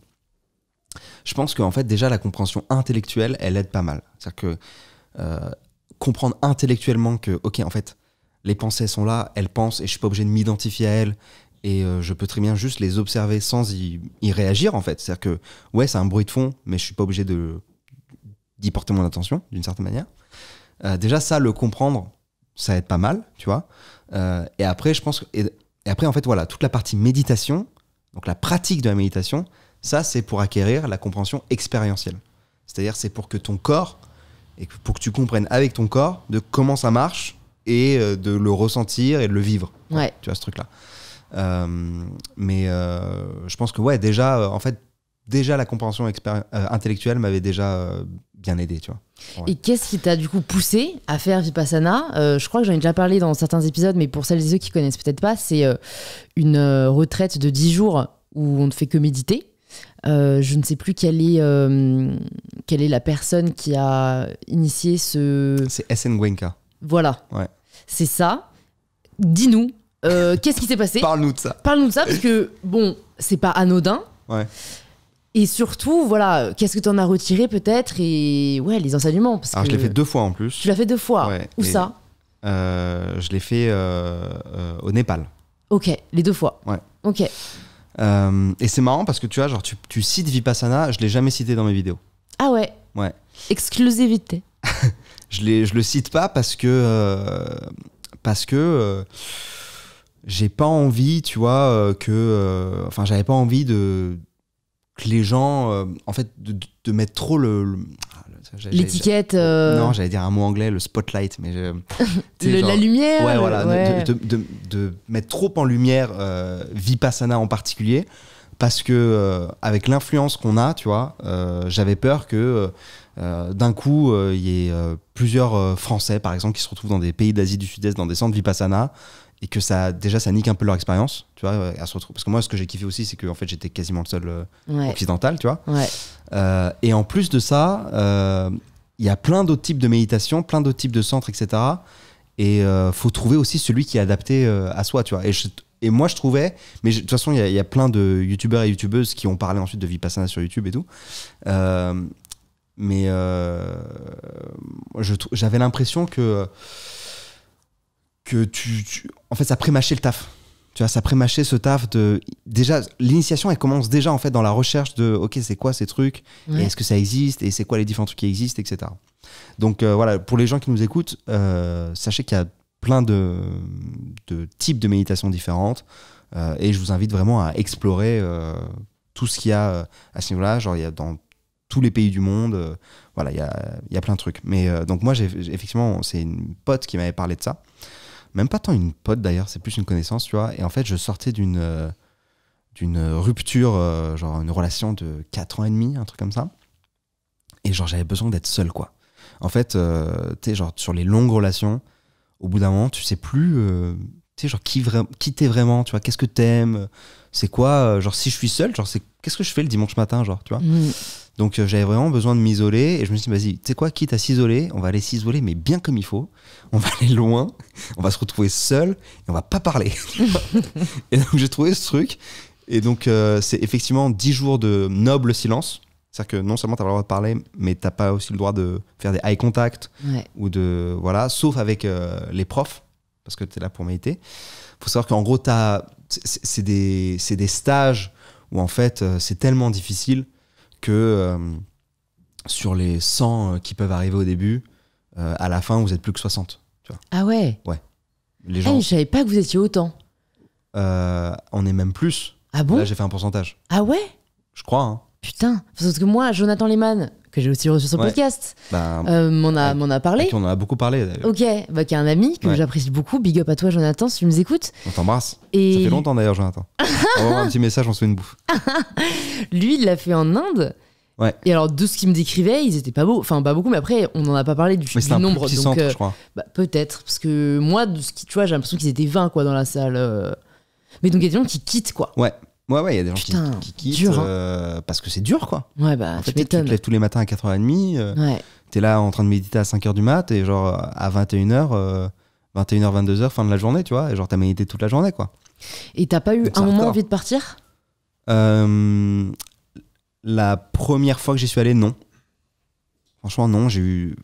Je pense qu'en fait, déjà, la compréhension intellectuelle, elle aide pas mal. C'est-à-dire que euh, comprendre intellectuellement que, ok, en fait, les pensées sont là, elles pensent, et je suis pas obligé de m'identifier à elles, et je peux très bien juste les observer sans y, réagir, en fait. C'est-à-dire que, ouais, c'est un bruit de fond, mais je suis pas obligé de d'y porter mon attention, d'une certaine manière. déjà, ça, le comprendre, ça aide pas mal, tu vois. et après, je pense que et après, en fait, voilà, toute la partie méditation, donc la pratique de la méditation, ça, c'est pour acquérir la compréhension expérientielle. C'est-à-dire, c'est pour que ton corps, et pour que tu comprennes avec ton corps de comment ça marche et euh, de le ressentir et de le vivre. Ouais. Tu vois, ce truc-là. Euh, mais euh, je pense que, ouais, déjà, en fait, déjà la compréhension euh, intellectuelle m'avait déjà euh, bien aidé, tu vois. Et qu'est-ce qui t'a du coup poussé à faire Vipassana euh, Je crois que j'en ai déjà parlé dans certains épisodes, mais pour celles et ceux qui connaissent peut-être pas, c'est une retraite de 10 jours où on ne fait que méditer. je ne sais plus quelle est, quelle est la personne qui a initié ce... C'est SN Gwenka. Voilà. Ouais. C'est ça. Dis-nous, qu'est-ce qui s'est passé Parle-nous de ça. Parle-nous de ça, parce que, bon, c'est pas anodin. Ouais. Et surtout, voilà, qu'est-ce que tu en as retiré peut-être et ouais, les enseignements. Parce que je l'ai fait deux fois en plus. Tu l'as fait deux fois. Ouais, Où ça euh, Je l'ai fait euh, euh, au Népal. Ok, les deux fois. Ouais. Ok. et c'est marrant parce que tu vois, genre, tu, cites Vipassana, je l'ai jamais cité dans mes vidéos. Ah ouais. Ouais. Exclusivité. je, je le cite pas parce que parce que j'ai pas envie, tu vois, que enfin j'avais pas envie de que les gens, euh, en fait, de, mettre trop le. Ah, L'étiquette. Euh, non, j'allais dire un mot anglais, le spotlight, mais. la lumière. Ouais, voilà. De, mettre trop en lumière euh, Vipassana en particulier, parce que, avec l'influence qu'on a, tu vois, j'avais peur que. d'un coup, il y ait plusieurs Français, par exemple, qui se retrouvent dans des pays d'Asie du Sud-Est, dans des centres Vipassana, et que ça déjà ça nique un peu leur expérience tu vois euh, à se retrouver parce que moi ce que j'ai kiffé aussi c'est que en fait j'étais quasiment le seul euh, occidental tu vois euh, et en plus de ça il y a plein d'autres types de méditation plein d'autres types de centres etc et faut trouver aussi celui qui est adapté à soi tu vois et, et moi je trouvais mais de toute façon il y, y, a plein de youtubeurs et youtubeuses qui ont parlé ensuite de vipassana sur YouTube et tout mais j'avais l'impression que que tu, En fait, ça prémâchait le taf. Tu vois, ça prémâchait ce taf de. Déjà, l'initiation, elle commence déjà, en fait, dans la recherche de OK, c'est quoi ces trucs est-ce que ça existe Et c'est quoi les différents trucs qui existent, etc. Donc, euh, voilà, pour les gens qui nous écoutent, euh, sachez qu'il y a plein de, de types de méditations différentes. Euh, et je vous invite vraiment à explorer tout ce qu'il y a à ce niveau-là. Genre, il y a dans tous les pays du monde. voilà, il y a, y a, plein de trucs. Mais donc, moi, j'ai, effectivement, c'est une pote qui m'avait parlé de ça même pas tant une pote d'ailleurs, c'est plus une connaissance, tu vois. Et en fait, je sortais d'une euh, d'une rupture, euh, genre une relation de 4 ans et demi, un truc comme ça. Et genre, j'avais besoin d'être seul, quoi. En fait, euh, tu sais, genre, sur les longues relations, au bout d'un moment, tu sais plus, tu sais, genre, qui, t'es vraiment, tu vois, qu'est-ce que t'aimes, c'est quoi, genre, si je suis seul, genre, c'est qu'est-ce que je fais le dimanche matin, genre, tu vois. Mmh. Donc euh, j'avais vraiment besoin de m'isoler et je me suis dit, vas-y, tu sais quoi, quitte à s'isoler, on va aller s'isoler, mais bien comme il faut. On va aller loin, on va se retrouver seul et on va pas parler. et donc j'ai trouvé ce truc. Et donc euh, c'est effectivement 10 jours de noble silence. C'est-à-dire que non seulement tu as le droit de parler, mais tu pas aussi le droit de faire des eye contact ou de. Voilà, sauf avec euh, les profs, parce que tu es là pour Il faut savoir qu'en gros, c'est des, des stages où en fait, c'est tellement difficile que euh, sur les 100 euh, qui peuvent arriver au début, euh, à la fin, vous êtes plus que 60. Tu vois. Ah ouais Ouais. Les gens... Eh, je savais pas que vous étiez autant. on est même plus. Ah bon Là, j'ai fait un pourcentage. Ah ouais Je crois. Hein. Putain, parce que moi, Jonathan Lehman, j'ai aussi reçu son podcast. Bah, euh, a, parlé. on en a beaucoup parlé d'ailleurs. Ok, bah, qui est un ami que j'apprécie beaucoup. Big up à toi, Jonathan, si tu nous écoutes. On t'embrasse. Ça fait longtemps d'ailleurs, Jonathan. on un petit message, on se fait une bouffe. Lui, il l'a fait en Inde. Ouais. Et alors, de ce qu'il me décrivait ils étaient pas beaux. Enfin, pas beaucoup, mais après, on n'en a pas parlé du, mais du un nombre. Euh, je crois. Bah, peut-être. Parce que moi, de ce qui, tu vois, j'ai l'impression qu'ils étaient 20 quoi, dans la salle. Euh. Mais donc, il y a des gens qui quittent, quoi. Ouais. Ouais, ouais, il y a des gens qui, qui, hein. euh, parce que c'est dur, quoi. Ouais, bah, en fait, tu te lèves tous les matins à 4h30, euh, ouais. t'es là en train de méditer à 5h du mat, et genre à 21h, 21h, 22h, fin de la journée, tu vois, et genre t'as médité toute la journée, quoi. Et t'as pas eu un moment envie de partir euh, La première fois que j'y suis allé, non. Franchement, non, j'ai eu.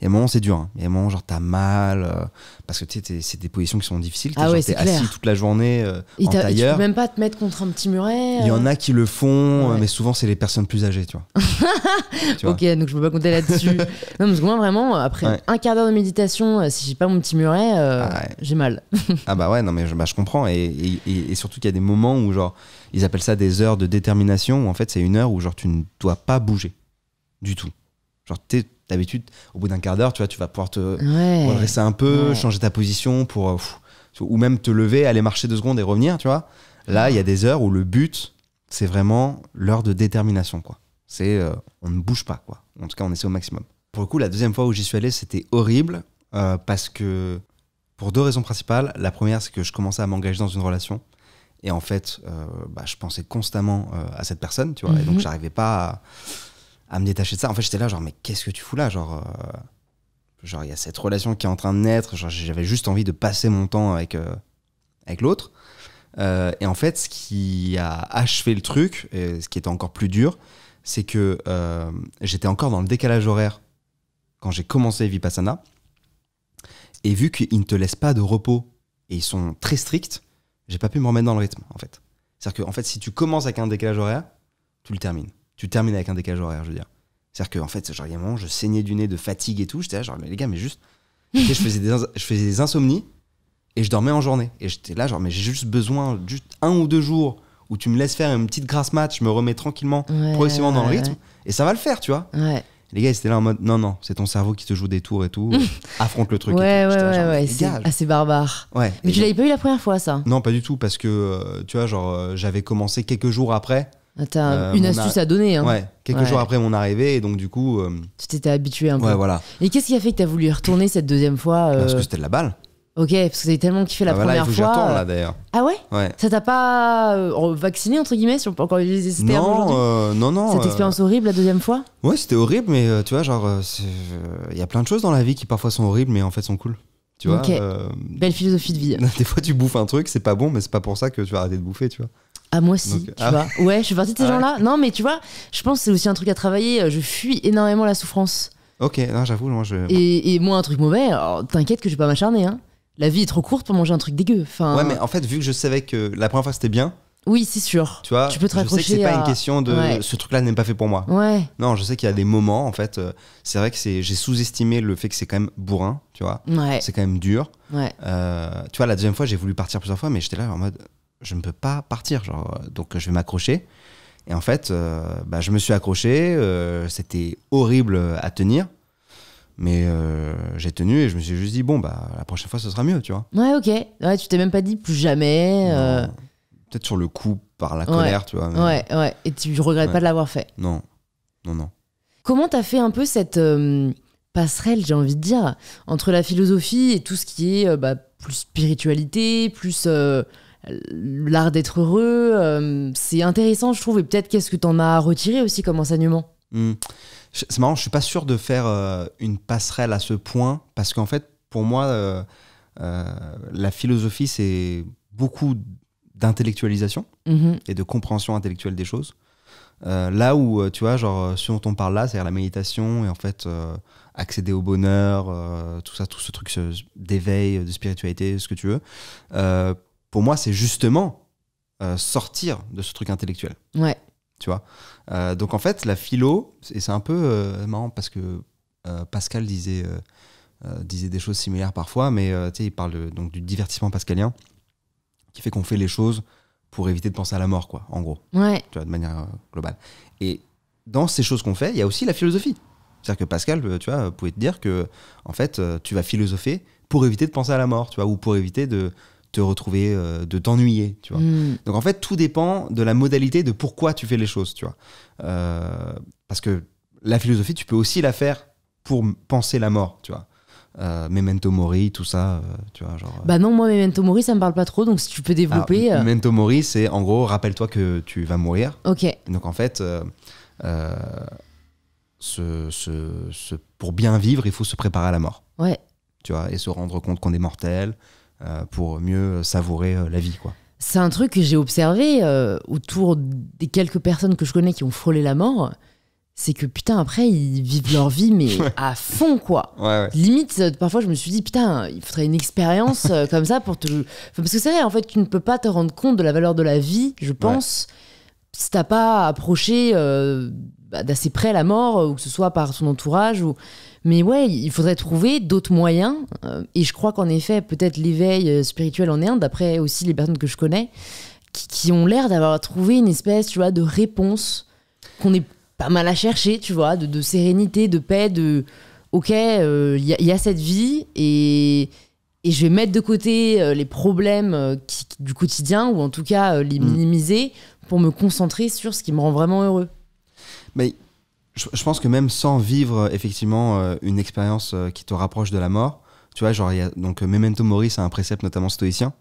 Il y a un moment, c'est dur. Hein. Il y a un moment, genre, t'as mal. Euh, parce que, tu sais, c'est des positions qui sont difficiles. ah ouais, assis toute la journée. Euh, en tailleur. Et tu même pas te mettre contre un petit muret. Il y en euh. a qui le font, mais souvent, c'est les personnes plus âgées, tu vois. ok, donc je peux pas compter là-dessus. non, parce que moi, vraiment, après un quart d'heure de méditation, si j'ai pas mon petit muret, ah j'ai mal. ah bah ouais, non, mais je, bah, comprends. Et, et surtout qu'il y a des moments où, genre, ils appellent ça des heures de détermination, où en fait, c'est une heure où, genre, tu ne dois pas bouger du tout d'habitude, au bout d'un quart d'heure, tu vois, tu vas pouvoir te redresser un peu, changer ta position pour. Euh, ou même te lever, aller marcher deux secondes et revenir, tu vois. Là, il y a des heures où le but, c'est vraiment l'heure de détermination, quoi. C'est. Euh, on ne bouge pas, quoi. En tout cas, on essaie au maximum. Pour le coup, la deuxième fois où j'y suis allé, c'était horrible euh, parce que. Pour deux raisons principales. La première, c'est que je commençais à m'engager dans une relation. Et en fait, bah, je pensais constamment à cette personne, tu vois. Et donc, mhm. j'arrivais pas à, à me détacher de ça. En fait, j'étais là, genre, mais qu'est-ce que tu fous là Genre, euh, genre, il y a cette relation qui est en train de naître. J'avais juste envie de passer mon temps avec, euh, avec l'autre. Euh, et en fait, ce qui a achevé le truc, et ce qui était encore plus dur, c'est que j'étais encore dans le décalage horaire quand j'ai commencé Vipassana. Et vu qu'ils ne te laissent pas de repos et ils sont très stricts, j'ai pas pu me remettre dans le rythme, en fait. C'est-à-dire que, en fait, si tu commences avec un décalage horaire, tu le termines tu termines avec un décalage horaire, je veux dire. C'est-à-dire qu'en en fait, genre, il y a un moment, je saignais du nez de fatigue et tout. J'étais là, genre, mais les gars, mais juste. je, faisais des, je faisais des insomnies et je dormais en journée. Et j'étais là, genre, mais j'ai juste besoin, juste un ou deux jours où tu me laisses faire une petite grasse match je me remets tranquillement, progressivement dans le rythme, et ça va le faire, tu vois. Les gars, ils étaient là en mode non, non, c'est ton cerveau qui te joue des tours et tout, euh, affronte le truc. Ouais, ouais, ouais, c'est assez barbare. Ouais. Mais tu l'avais pas eu la première fois, ça Non, pas du tout, parce que, euh, tu vois, genre, euh, j'avais commencé quelques jours après, ah, t'as euh, une astuce à donner. hein. quelques jours après mon arrivée, et donc du coup, euh, Tu t'étais habitué un peu. Et qu'est-ce qui a fait que t'as voulu y retourner cette deuxième fois euh Parce que c'était de la balle. Ok, parce que t'avais tellement kiffé la ah, bah première fois. là d'ailleurs. Ah ouais Ouais. Ça t'a pas vacciné entre guillemets si on peut encore utiliser ces termes Non, non, non. Cette expérience horrible la deuxième fois Ouais, c'était horrible, mais tu vois, genre, il y a plein de choses dans la vie qui parfois sont horribles, mais en fait sont cool. Tu vois Ok. Belle philosophie de vie. Des fois, tu bouffes un truc, c'est pas bon, mais c'est pas pour ça que tu vas arrêter de bouffer, tu vois. Ah, moi si, tu vois. Ah. Ouais, je suis partie de ces ah gens-là. Non, mais tu vois, je pense que c'est aussi un truc à travailler. Euh, je fuis énormément la souffrance. Ok, non, j'avoue, moi je. Et, moi, un truc mauvais, t'inquiète que je vais pas m'acharner. Hein. La vie est trop courte pour manger un truc dégueu. Enfin... Ouais, mais en fait, vu que je savais que la première fois c'était bien, oui, c'est sûr. Tu vois, tu peux te raccrocher. Je sais que c'est pas une question de ce truc-là n'est pas fait pour moi. Ouais. Non, je sais qu'il y a des moments, en fait, euh, c'est vrai que c'est, j'ai sous-estimé le fait que c'est quand même bourrin, tu vois. C'est quand même dur. Euh, tu vois, la deuxième fois, j'ai voulu partir plusieurs fois, mais j'étais là en mode, je ne peux pas partir. Genre, euh, donc je vais m'accrocher. Et en fait, euh, bah, je me suis accroché. Euh, c'était horrible à tenir. Mais j'ai tenu et je me suis juste dit, bon, bah, la prochaine fois, ce sera mieux, tu vois. Ouais, ok. Ouais, tu t'es même pas dit plus jamais. Peut-être sur le coup, par la colère, tu vois. Ouais, ouais. Et tu regrettes pas de l'avoir fait. Non, non, non. Comment t'as fait un peu cette passerelle, j'ai envie de dire, entre la philosophie et tout ce qui est bah, plus spiritualité, plus l'art d'être heureux. Euh, c'est intéressant, je trouve. Et peut-être qu'est-ce que tu en as retiré aussi comme enseignement hmm. C'est marrant, je suis pas sûr de faire euh, une passerelle à ce point parce qu'en fait, pour moi, euh, la philosophie, c'est beaucoup d'intellectualisation mhm. et de compréhension intellectuelle des choses. là où, tu vois, genre, ce dont on parle là, c'est-à-dire la méditation et en fait accéder au bonheur, tout ça, tout ce truc d'éveil, de spiritualité, ce que tu veux, pour moi, c'est justement euh, sortir de ce truc intellectuel. Ouais. Tu vois euh, Donc en fait, la philo, et c'est un peu euh, marrant parce que Pascal disait, disait des choses similaires parfois, mais il parle donc, du divertissement pascalien qui fait qu'on fait les choses pour éviter de penser à la mort, quoi, en gros. Ouais. Tu vois, de manière globale. Et dans ces choses qu'on fait, il y a aussi la philosophie. C'est-à-dire que Pascal, tu vois, pouvait te dire que, en fait, tu vas philosopher pour éviter de penser à la mort, tu vois, ou pour éviter de, te retrouver, euh, de t'ennuyer, tu vois. Mm. Donc en fait, tout dépend de la modalité de pourquoi tu fais les choses, tu vois. Euh, parce que la philosophie, tu peux aussi la faire pour penser la mort, tu vois. Euh, Memento Mori, tout ça, tu vois, genre. Bah non, moi Memento Mori, ça me parle pas trop, donc si tu peux ah, développer. Memento Mori, c'est en gros, rappelle-toi que tu vas mourir. Ok. Donc en fait, ce, pour bien vivre, il faut se préparer à la mort. Ouais. Tu vois, et se rendre compte qu'on est mortel, euh, pour mieux savourer euh, la vie. quoi. C'est un truc que j'ai observé euh, autour des quelques personnes que je connais qui ont frôlé la mort. C'est que putain, après, ils vivent leur vie, mais à fond, quoi. Limite, parfois, je me suis dit, putain, il faudrait une expérience comme ça pour te. parce que c'est vrai, en fait, tu ne peux pas te rendre compte de la valeur de la vie, je pense, si t'as pas approché bah, d'assez près la mort, euh, ou que ce soit par son entourage. Ou... Mais ouais, il faudrait trouver d'autres moyens. Euh, et je crois qu'en effet, peut-être l'éveil euh, spirituel en est un, d'après aussi les personnes que je connais, qui, ont l'air d'avoir trouvé une espèce, tu vois, de réponse qu'on est pas mal à chercher, tu vois, de, sérénité, de paix, de ok, il y, a cette vie et, et, je vais mettre de côté les problèmes du quotidien ou en tout cas les mm. minimiser pour me concentrer sur ce qui me rend vraiment heureux. Mais je, pense que même sans vivre effectivement euh, une expérience euh, qui te rapproche de la mort, tu vois, genre, y a, donc euh, Memento Mori, c'est un précepte notamment stoïcien.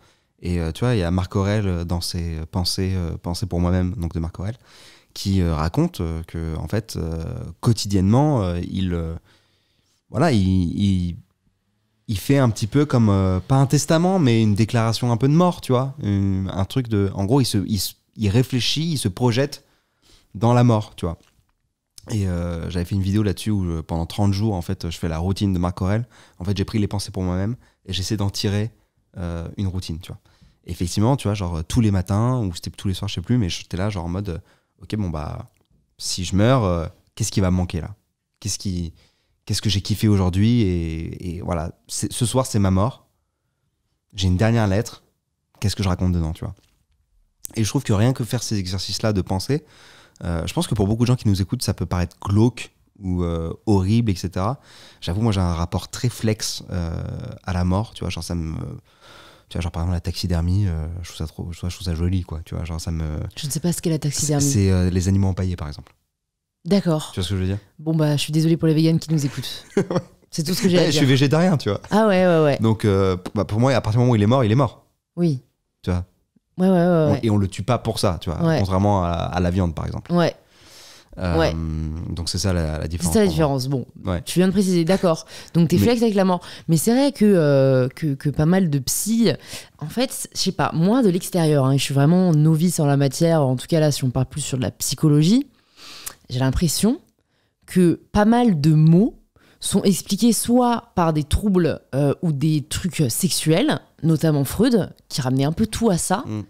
Et tu vois, il y a Marc Aurel dans ses pensées, pensées pour moi-même, donc de Marc Aurel, qui raconte que, en fait, quotidiennement, il, voilà, il, il, fait un petit peu comme, pas un testament, mais une déclaration un peu de mort, tu vois. Un, un truc de. En gros, il, se, il, il réfléchit, il se projette dans la mort, tu vois. Et euh, j'avais fait une vidéo là-dessus où euh, pendant 30 jours, en fait, je fais la routine de Marc Aurel. En fait, j'ai pris les pensées pour moi-même et j'essaie d'en tirer euh, une routine, tu vois. effectivement, tu vois, genre tous les matins ou c'était tous les soirs, je sais plus, mais j'étais là, genre en mode, ok, bon, bah, si je meurs, qu'est-ce qui va me manquer là Qu'est-ce qui. Qu'est-ce que j'ai kiffé aujourd'hui et, et, voilà, ce soir c'est ma mort. J'ai une dernière lettre. Qu'est-ce que je raconte dedans, tu vois Et je trouve que rien que faire ces exercices-là de pensée, euh, je pense que pour beaucoup de gens qui nous écoutent, ça peut paraître glauque ou euh, horrible, etc. J'avoue, moi, j'ai un rapport très flex euh, à la mort, tu vois, genre ça me... par exemple la taxidermie, je, trouve ça je trouve ça joli, quoi, tu vois, genre ça me... Je ne sais pas ce qu'est la taxidermie. C'est les animaux empaillés, par exemple. D'accord. Tu vois ce que je veux dire Bon, bah, je suis désolé pour les véganes qui nous écoutent. C'est tout ce que j'ai à dire. Eh, je suis végétarien, tu vois. Ah ouais, ouais, ouais. Donc, bah, pour moi, à partir du moment où il est mort, il est mort. Oui. Tu vois et on le tue pas pour ça, tu vois, contrairement à, la viande, par exemple. Ouais. Euh, donc c'est ça la, différence. C'est ça la différence. Bon, tu viens de préciser, d'accord. Donc t'es flex avec la mort. Mais c'est vrai euh, que, que, pas mal de psy, en fait, je sais pas, moi de l'extérieur, hein, je suis vraiment novice en la matière, en tout cas là, si on parle plus sur de la psychologie, j'ai l'impression que pas mal de mots sont expliquées soit par des troubles euh, ou des trucs sexuels, notamment Freud, qui ramenait un peu tout à ça, mm.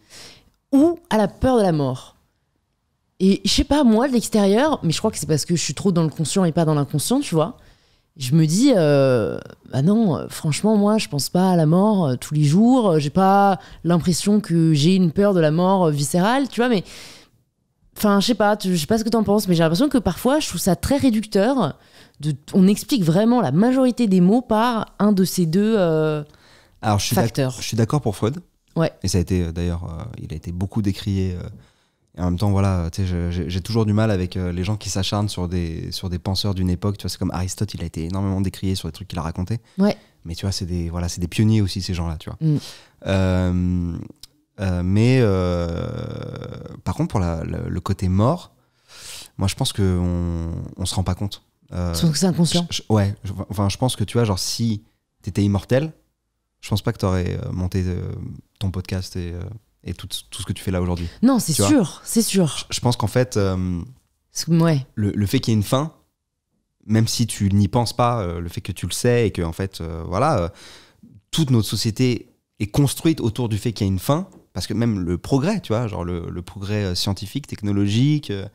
ou à la peur de la mort. Et je sais pas, moi, de l'extérieur, mais je crois que c'est parce que je suis trop dans le conscient et pas dans l'inconscient, tu vois. Je me dis, euh, bah non, franchement, moi, je pense pas à la mort euh, tous les jours. J'ai pas l'impression que j'ai une peur de la mort viscérale, tu vois, mais Enfin, je sais pas, je sais pas ce que t'en penses, mais j'ai l'impression que parfois, je trouve ça très réducteur. De, on explique vraiment la majorité des mots par un de ces deux euh, Alors, je suis Je suis d'accord pour Freud. Ouais. Et ça a été euh, d'ailleurs, euh, il a été beaucoup décrié. Euh, et en même temps, voilà, j'ai toujours du mal avec les gens qui s'acharnent sur des, sur des penseurs d'une époque. Tu vois, c'est comme Aristote, il a été énormément décrié sur les trucs qu'il a racontés. Ouais. Mais tu vois, c'est des, voilà, des pionniers aussi, ces gens-là, tu vois. Mm. Euh, mais euh, par contre, pour le, côté mort, moi je pense qu'on on se rend pas compte. Euh, c'est inconscient. ouais, je, enfin, je pense que tu vois, genre, si étais immortel, je pense pas que tu aurais euh, monté ton podcast et, et tout, ce que tu fais là aujourd'hui. Non, c'est sûr, c'est sûr. Je, pense qu'en fait, ouais. le, le, fait qu'il y ait une fin, même si tu n'y penses pas, le fait que tu le sais et que, en fait, voilà, toute notre société est construite autour du fait qu'il y a une fin parce que même le progrès, tu vois, genre le, progrès euh, scientifique, technologique, euh,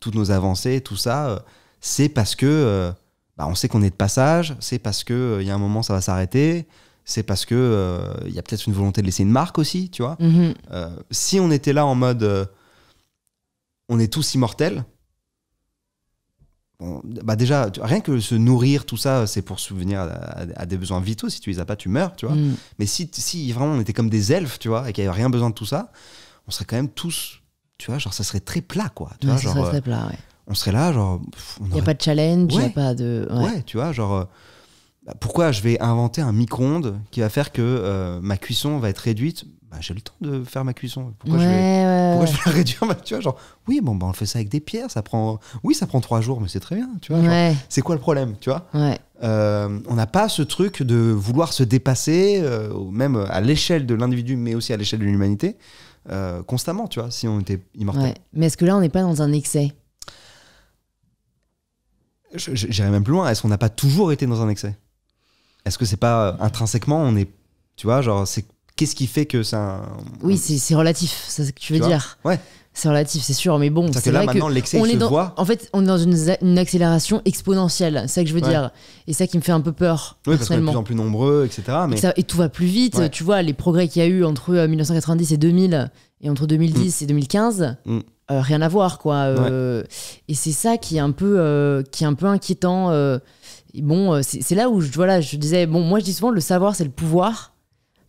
toutes nos avancées, tout ça, euh, c'est parce que bah, on sait qu'on est de passage, c'est parce qu'il il y a un moment ça va s'arrêter, c'est parce que il y a peut-être une volonté de laisser une marque aussi, tu vois. Mhm. si on était là en mode on est tous immortels, bah déjà, rien que se nourrir, tout ça, c'est pour souvenir à, des besoins vitaux. Si tu les as pas, tu meurs, tu vois. Mm. Mais si, si vraiment on était comme des elfes, tu vois, et qu'il n'y avait rien besoin de tout ça, on serait quand même tous, tu vois, genre ça serait très plat, quoi. Tu vois, genre, euh, On serait là, genre. Il n'y a pas de challenge, ouais. tu vois, genre. Euh, bah, pourquoi je vais inventer un micro-ondes qui va faire que euh, ma cuisson va être réduite bah, j'ai le temps de faire ma cuisson. Pourquoi, je, vais, pourquoi je la réduire bah, tu vois, genre, Oui, bon, ben on fait ça avec des pierres, ça prend. Oui, ça prend trois jours, mais c'est très bien. tu vois. C'est quoi le problème tu vois euh, On n'a pas ce truc de vouloir se dépasser, euh, même à l'échelle de l'individu, mais aussi à l'échelle de l'humanité, euh, constamment, tu vois, si on était immortel. Mais est-ce que là, on n'est pas dans un excès J'irais même plus loin. Est-ce qu'on n'a pas toujours été dans un excès Est-ce que c'est pas intrinsèquement, on est. Tu vois, genre, c'est qu'est-ce qui fait que ça. Oui, c'est relatif, c'est ce que tu veux dire. Ouais. C'est relatif, c'est sûr, mais bon. C'est que là, maintenant, l'excès se dans, En fait, on est dans une, accélération exponentielle, c'est ça que je veux dire. Et ça qui me fait un peu peur. Oui, parce qu'on est de plus en plus nombreux, etc. Mais... Et, ça, et tout va plus vite, tu vois, les progrès qu'il y a eu entre 1990 euh, et 2000, et entre 2010 mm. et 2015. Mm. Euh, rien à voir quoi euh, et c'est ça qui est un peu qui est un peu inquiétant bon c'est là où je voilà je disais bon moi je dis souvent le savoir c'est le pouvoir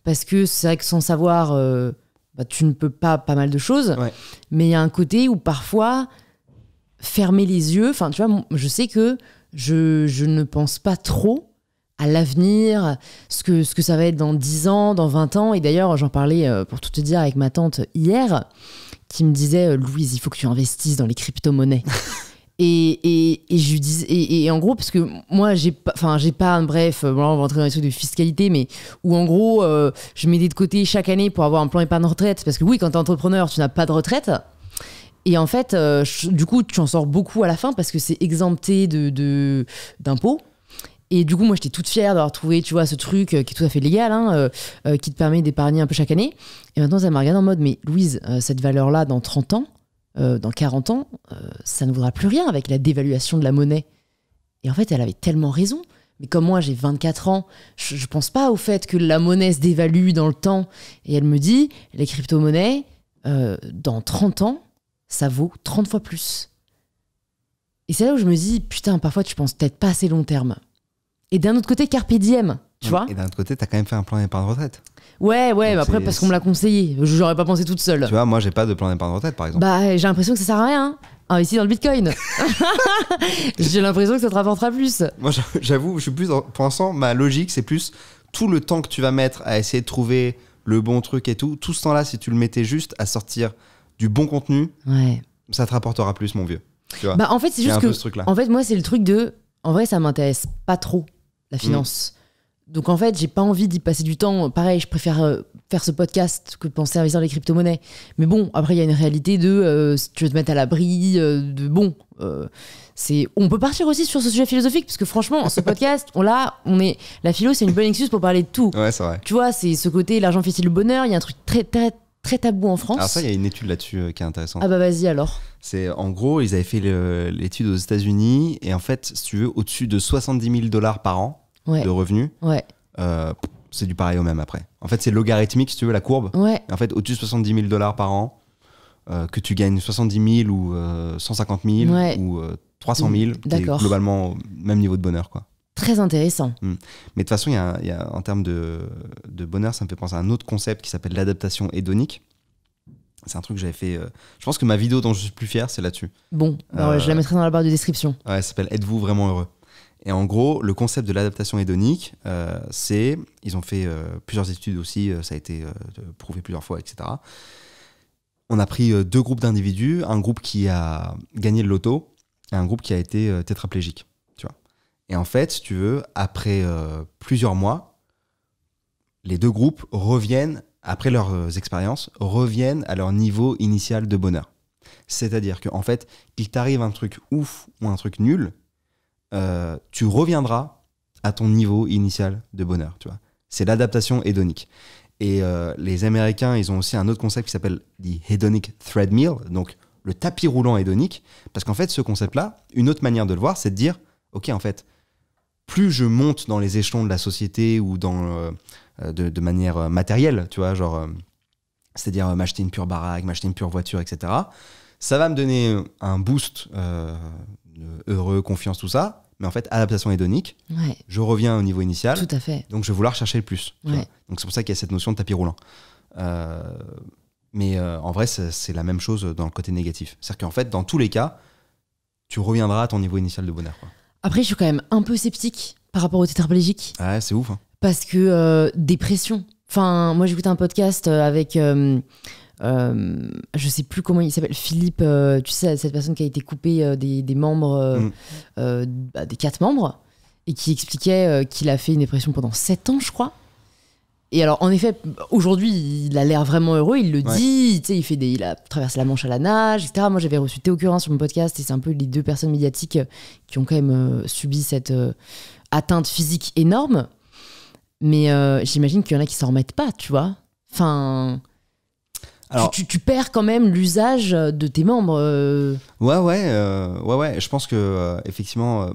parce que c'est vrai que sans savoir, euh, bah, tu ne peux pas pas mal de choses. Mais il y a un côté où parfois, fermer les yeux, enfin, tu vois, je sais que je, ne pense pas trop à l'avenir, ce que, ce que ça va être dans 10 ans, dans 20 ans. Et d'ailleurs, j'en parlais, euh, pour tout te dire, avec ma tante hier, qui me disait, euh, Louise, il faut que tu investisses dans les crypto-monnaies. Et, et, je dis, et, en gros, parce que moi, j'ai enfin, j'ai pas, bref, on va entrer dans les trucs de fiscalité, mais où en gros, euh, je mettais de côté chaque année pour avoir un plan épargne retraite. Parce que oui, quand t'es entrepreneur, tu n'as pas de retraite. Et en fait, euh, du coup, tu en sors beaucoup à la fin parce que c'est exempté de, d'impôts. Et du coup, moi, j'étais toute fière d'avoir trouvé, tu vois, ce truc euh, qui est tout à fait légal, hein, qui te permet d'épargner un peu chaque année. Et maintenant, ça me regarde en mode, mais Louise, cette valeur-là, dans 30 ans, euh, dans 40 ans, euh, ça ne vaudra plus rien avec la dévaluation de la monnaie. Et en fait, elle avait tellement raison. Mais comme moi, j'ai 24 ans, je ne pense pas au fait que la monnaie se dévalue dans le temps. Et elle me dit, les crypto-monnaies, euh, dans 30 ans, ça vaut 30 fois plus. Et c'est là où je me dis, putain, parfois tu penses peut-être pas assez long terme. Et d'un autre côté, carpe diem, tu vois. Et d'un autre côté, tu as quand même fait un plan d'épargne retraite. Ouais, ouais, après, parce qu'on me l'a conseillé. J'aurais pas pensé toute seule. Tu vois, moi, j'ai pas de plan d'épargne tête, par exemple. Bah, j'ai l'impression que ça sert à rien. Hein. investir dans le bitcoin. j'ai l'impression que ça te rapportera plus. Moi, j'avoue, je suis plus. pour l'instant, ma logique, c'est plus tout le temps que tu vas mettre à essayer de trouver le bon truc et tout. Tout ce temps-là, si tu le mettais juste à sortir du bon contenu, ça te rapportera plus, mon vieux. Tu bah, en fait, c'est juste que. en fait, moi, c'est le truc de. En vrai, ça m'intéresse pas trop, la mm. finance. Donc en fait, j'ai pas envie d'y passer du temps. Pareil, je préfère euh, faire ce podcast que penser à investir les crypto-monnaies. Mais bon, après, il y a une réalité de euh, si tu veux te mettre à l'abri, euh, de bon. c'est on peut partir aussi sur ce sujet philosophique, parce que franchement, ce podcast, on l'a, on est. La philo, c'est une bonne excuse pour parler de tout. Ouais, c'est vrai. Tu vois, c'est ce côté l'argent fait-il le bonheur Il y a un truc très, très, très tabou en France. Alors ça, il y a une étude là-dessus qui est intéressante. Ah bah vas-y alors. C'est en gros, ils avaient fait l'étude aux États-Unis, et en fait, si tu veux, au-dessus de 70 000 dollars par an ouais. de revenus, ouais. Euh, c'est du pareil au même après. En fait, c'est logarithmique, si tu veux, la courbe. En fait, au-dessus de 70 000 dollars par an, euh, que tu gagnes 70 000 ou 150 euh, 000 ou 300 000, globalement au même niveau de bonheur. quoi. Très intéressant. Mm. Mais de toute façon, y en termes de, bonheur, ça me fait penser à un autre concept qui s'appelle l'adaptation hédonique. C'est un truc que j'avais fait. je pense que ma vidéo dont je suis plus fier, c'est là-dessus. Bon, je la mettrai dans la barre de description. Ouais, ça s'appelle Êtes-vous vraiment heureux et en gros, le concept de l'adaptation hédonique, euh, c'est, ils ont fait euh, plusieurs études aussi, euh, ça a été prouvé plusieurs fois, etc. On a pris deux groupes d'individus, un groupe qui a gagné le loto et un groupe qui a été tétraplégique. Tu vois. Et en fait, tu veux, après plusieurs mois, les deux groupes reviennent, après leurs expériences, reviennent à leur niveau initial de bonheur. C'est-à-dire qu'en fait, qu'il t'arrive un truc ouf ou un truc nul, euh, tu reviendras à ton niveau initial de bonheur. Tu vois, c'est l'adaptation hédonique. Et euh, les Américains, ils ont aussi un autre concept qui s'appelle le « hedonic treadmill, donc le tapis roulant hédonique, parce qu'en fait, ce concept-là, une autre manière de le voir, c'est de dire, ok, en fait, plus je monte dans les échelons de la société ou dans euh, de, manière matérielle, tu vois, genre, c'est-à-dire m'acheter une pure baraque, m'acheter une pure voiture, etc. Ça va me donner un boost heureux, confiance, tout ça mais en fait, adaptation hédonique, je reviens au niveau initial. Tout à fait. Donc, je vais vouloir chercher le plus. Donc, c'est pour ça qu'il y a cette notion de tapis roulant. Euh, mais euh, en vrai, c'est la même chose dans le côté négatif. C'est-à-dire qu'en fait, dans tous les cas, tu reviendras à ton niveau initial de bonheur. Après, je suis quand même un peu sceptique par rapport au tétrapolégique. Ah ouais, c'est ouf. Hein. Parce que euh, dépression. Enfin, moi, j'écoutais un podcast avec euh, je sais plus comment il s'appelle, Philippe, euh, tu sais, cette personne qui a été coupée euh, des, membres, mm. bah, des quatre membres, et qui expliquait qu'il a fait une dépression pendant sept ans, je crois. Et alors, en effet, aujourd'hui, il a l'air vraiment heureux, il le dit, il, fait des, il a traversé la Manche à la nage, etc. Moi, j'avais reçu Théo Curin sur mon podcast, et c'est un peu les deux personnes médiatiques qui ont quand même subi cette atteinte physique énorme. Mais j'imagine qu'il y en a qui s'en remettent pas, tu vois. Enfin alors, tu, perds quand même l'usage de tes membres. Euh. Ouais, ouais, euh, ouais, ouais. Je pense que euh, effectivement,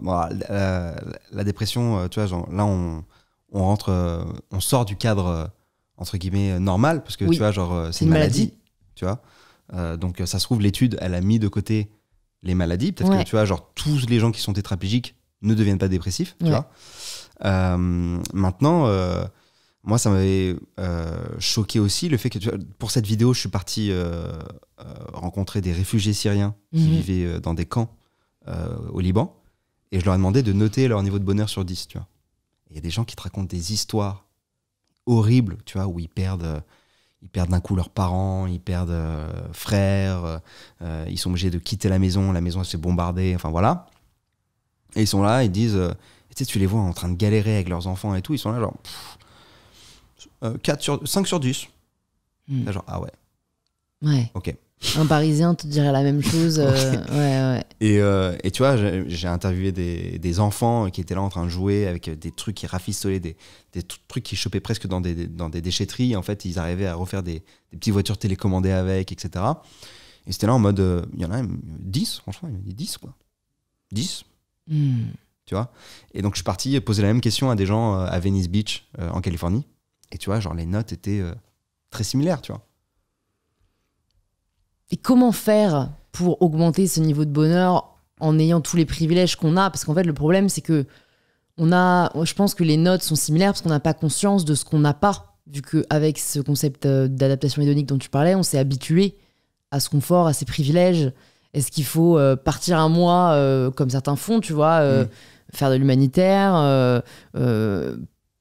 la, dépression, tu vois, là on, on rentre, on sort du cadre entre guillemets normal parce que tu vois, genre c'est une, maladie, tu vois. donc ça se trouve l'étude, elle a mis de côté les maladies. Peut-être que tu vois, genre tous les gens qui sont tétraplégiques ne deviennent pas dépressifs, tu vois. maintenant moi, ça m'avait euh, choqué aussi le fait que pour cette vidéo, je suis parti euh, euh, rencontrer des réfugiés syriens qui mhm. vivaient dans des camps au Liban et je leur ai demandé de noter leur niveau de bonheur sur 10. Tu Il y a des gens qui te racontent des histoires horribles, tu vois, où ils perdent ils perdent d'un coup leurs parents, ils perdent frères, ils sont obligés de quitter la maison, la maison s'est bombardée, enfin voilà. Et ils sont là, ils disent, tu tu les vois en train de galérer avec leurs enfants et tout, ils sont là genre, 4 euh, sur, 5 sur 10. Hmm. Genre, ah ouais. Ouais. Ok. Un Parisien te dirait la même chose. Euh, ouais, ouais. Et, euh, et, tu vois, j'ai interviewé des, des, enfants qui étaient là en train de jouer avec des trucs qui rafistolaient, des, des trucs qui chopaient presque dans des, dans des déchetteries. En fait, ils arrivaient à refaire des, petites voitures télécommandées avec, etc. Et c'était là en mode, il y en a 10, franchement, il y en 10, quoi. 10 hmm. Tu vois Et donc, je suis parti poser la même question à des gens à Venice Beach, en Californie. Et tu vois, genre les notes étaient euh, très similaires, tu vois. Et comment faire pour augmenter ce niveau de bonheur en ayant tous les privilèges qu'on a Parce qu'en fait, le problème, c'est que on a, je pense que les notes sont similaires parce qu'on n'a pas conscience de ce qu'on n'a pas, vu qu'avec ce concept euh, d'adaptation hédonique dont tu parlais, on s'est habitué à ce confort, à ces privilèges. Est-ce qu'il faut euh, partir un mois, comme certains font, tu vois, mm. faire de l'humanitaire,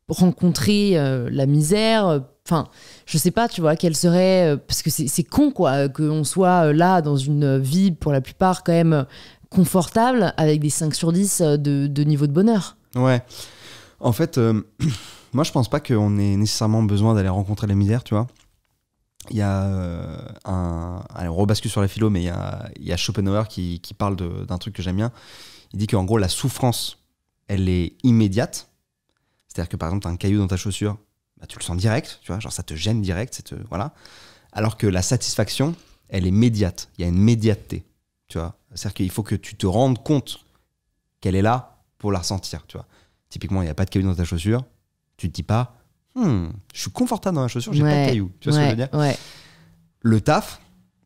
rencontrer euh, la misère. Euh, enfin, je sais pas, tu vois, quelle serait. Euh, parce que c'est con, quoi, que qu'on soit là dans une vie, pour la plupart, quand même confortable, avec des 5 sur 10 de, niveau de bonheur. Ouais. En fait, moi, je pense pas qu'on ait nécessairement besoin d'aller rencontrer la misère, tu vois. Il y a un. Allez, on rebascule sur la philo, mais il y a, Schopenhauer qui, qui parle d'un truc que j'aime bien. Il dit qu'en gros, la souffrance, elle est immédiate c'est-à-dire que par exemple, as un caillou dans ta chaussure, bah, tu le sens direct, tu vois, genre ça te gêne direct, te, voilà. Alors que la satisfaction, elle est médiate. Il y a une médiateté, tu vois. C'est-à-dire qu'il faut que tu te rendes compte qu'elle est là pour la ressentir, tu vois. Typiquement, il n'y a pas de caillou dans ta chaussure, tu te dis pas, hmm, je suis confortable dans ma chaussure, j'ai pas de caillou. Tu vois ce que je veux dire Le taf,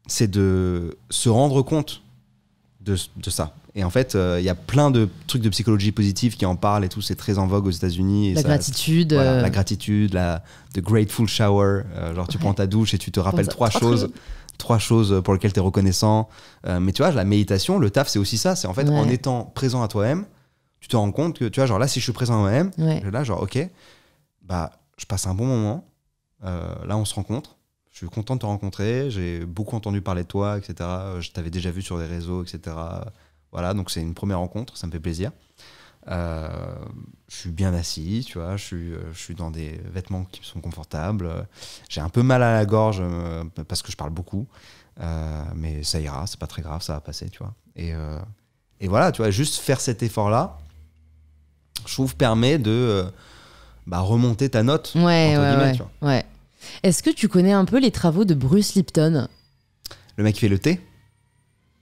c'est de se rendre compte de, de ça. Et en fait, euh, il y a plein de trucs de psychologie positive qui en parlent et tout. C'est très en vogue aux États-Unis. La, gratitude, la euh. gratitude. La the grateful shower. Euh, genre, tu prends ta douche et tu te rappelles trois, choses. Trois choses pour lesquelles tu es reconnaissant. mais tu vois, la méditation, le taf, c'est aussi ça. C'est en fait, en étant présent à toi-même, tu te rends compte que, tu vois, genre là, si je suis présent à moi-même, là, genre, ok, bah, je passe un bon moment. là, on se rencontre je suis content de te rencontrer, j'ai beaucoup entendu parler de toi, etc. Je t'avais déjà vu sur les réseaux, etc. Voilà, donc c'est une première rencontre, ça me fait plaisir. Euh, je suis bien assis, tu vois, je suis, euh, dans des vêtements qui sont confortables. J'ai un peu mal à la gorge euh, parce que je parle beaucoup, mais ça ira, c'est pas très grave, ça va passer, tu vois. Et, voilà, tu vois, juste faire cet effort-là, je trouve, permet de bah, remonter ta note. Ouais, ouais, ouais. ouais. Est-ce que tu connais un peu les travaux de Bruce Lipton Le mec qui fait le thé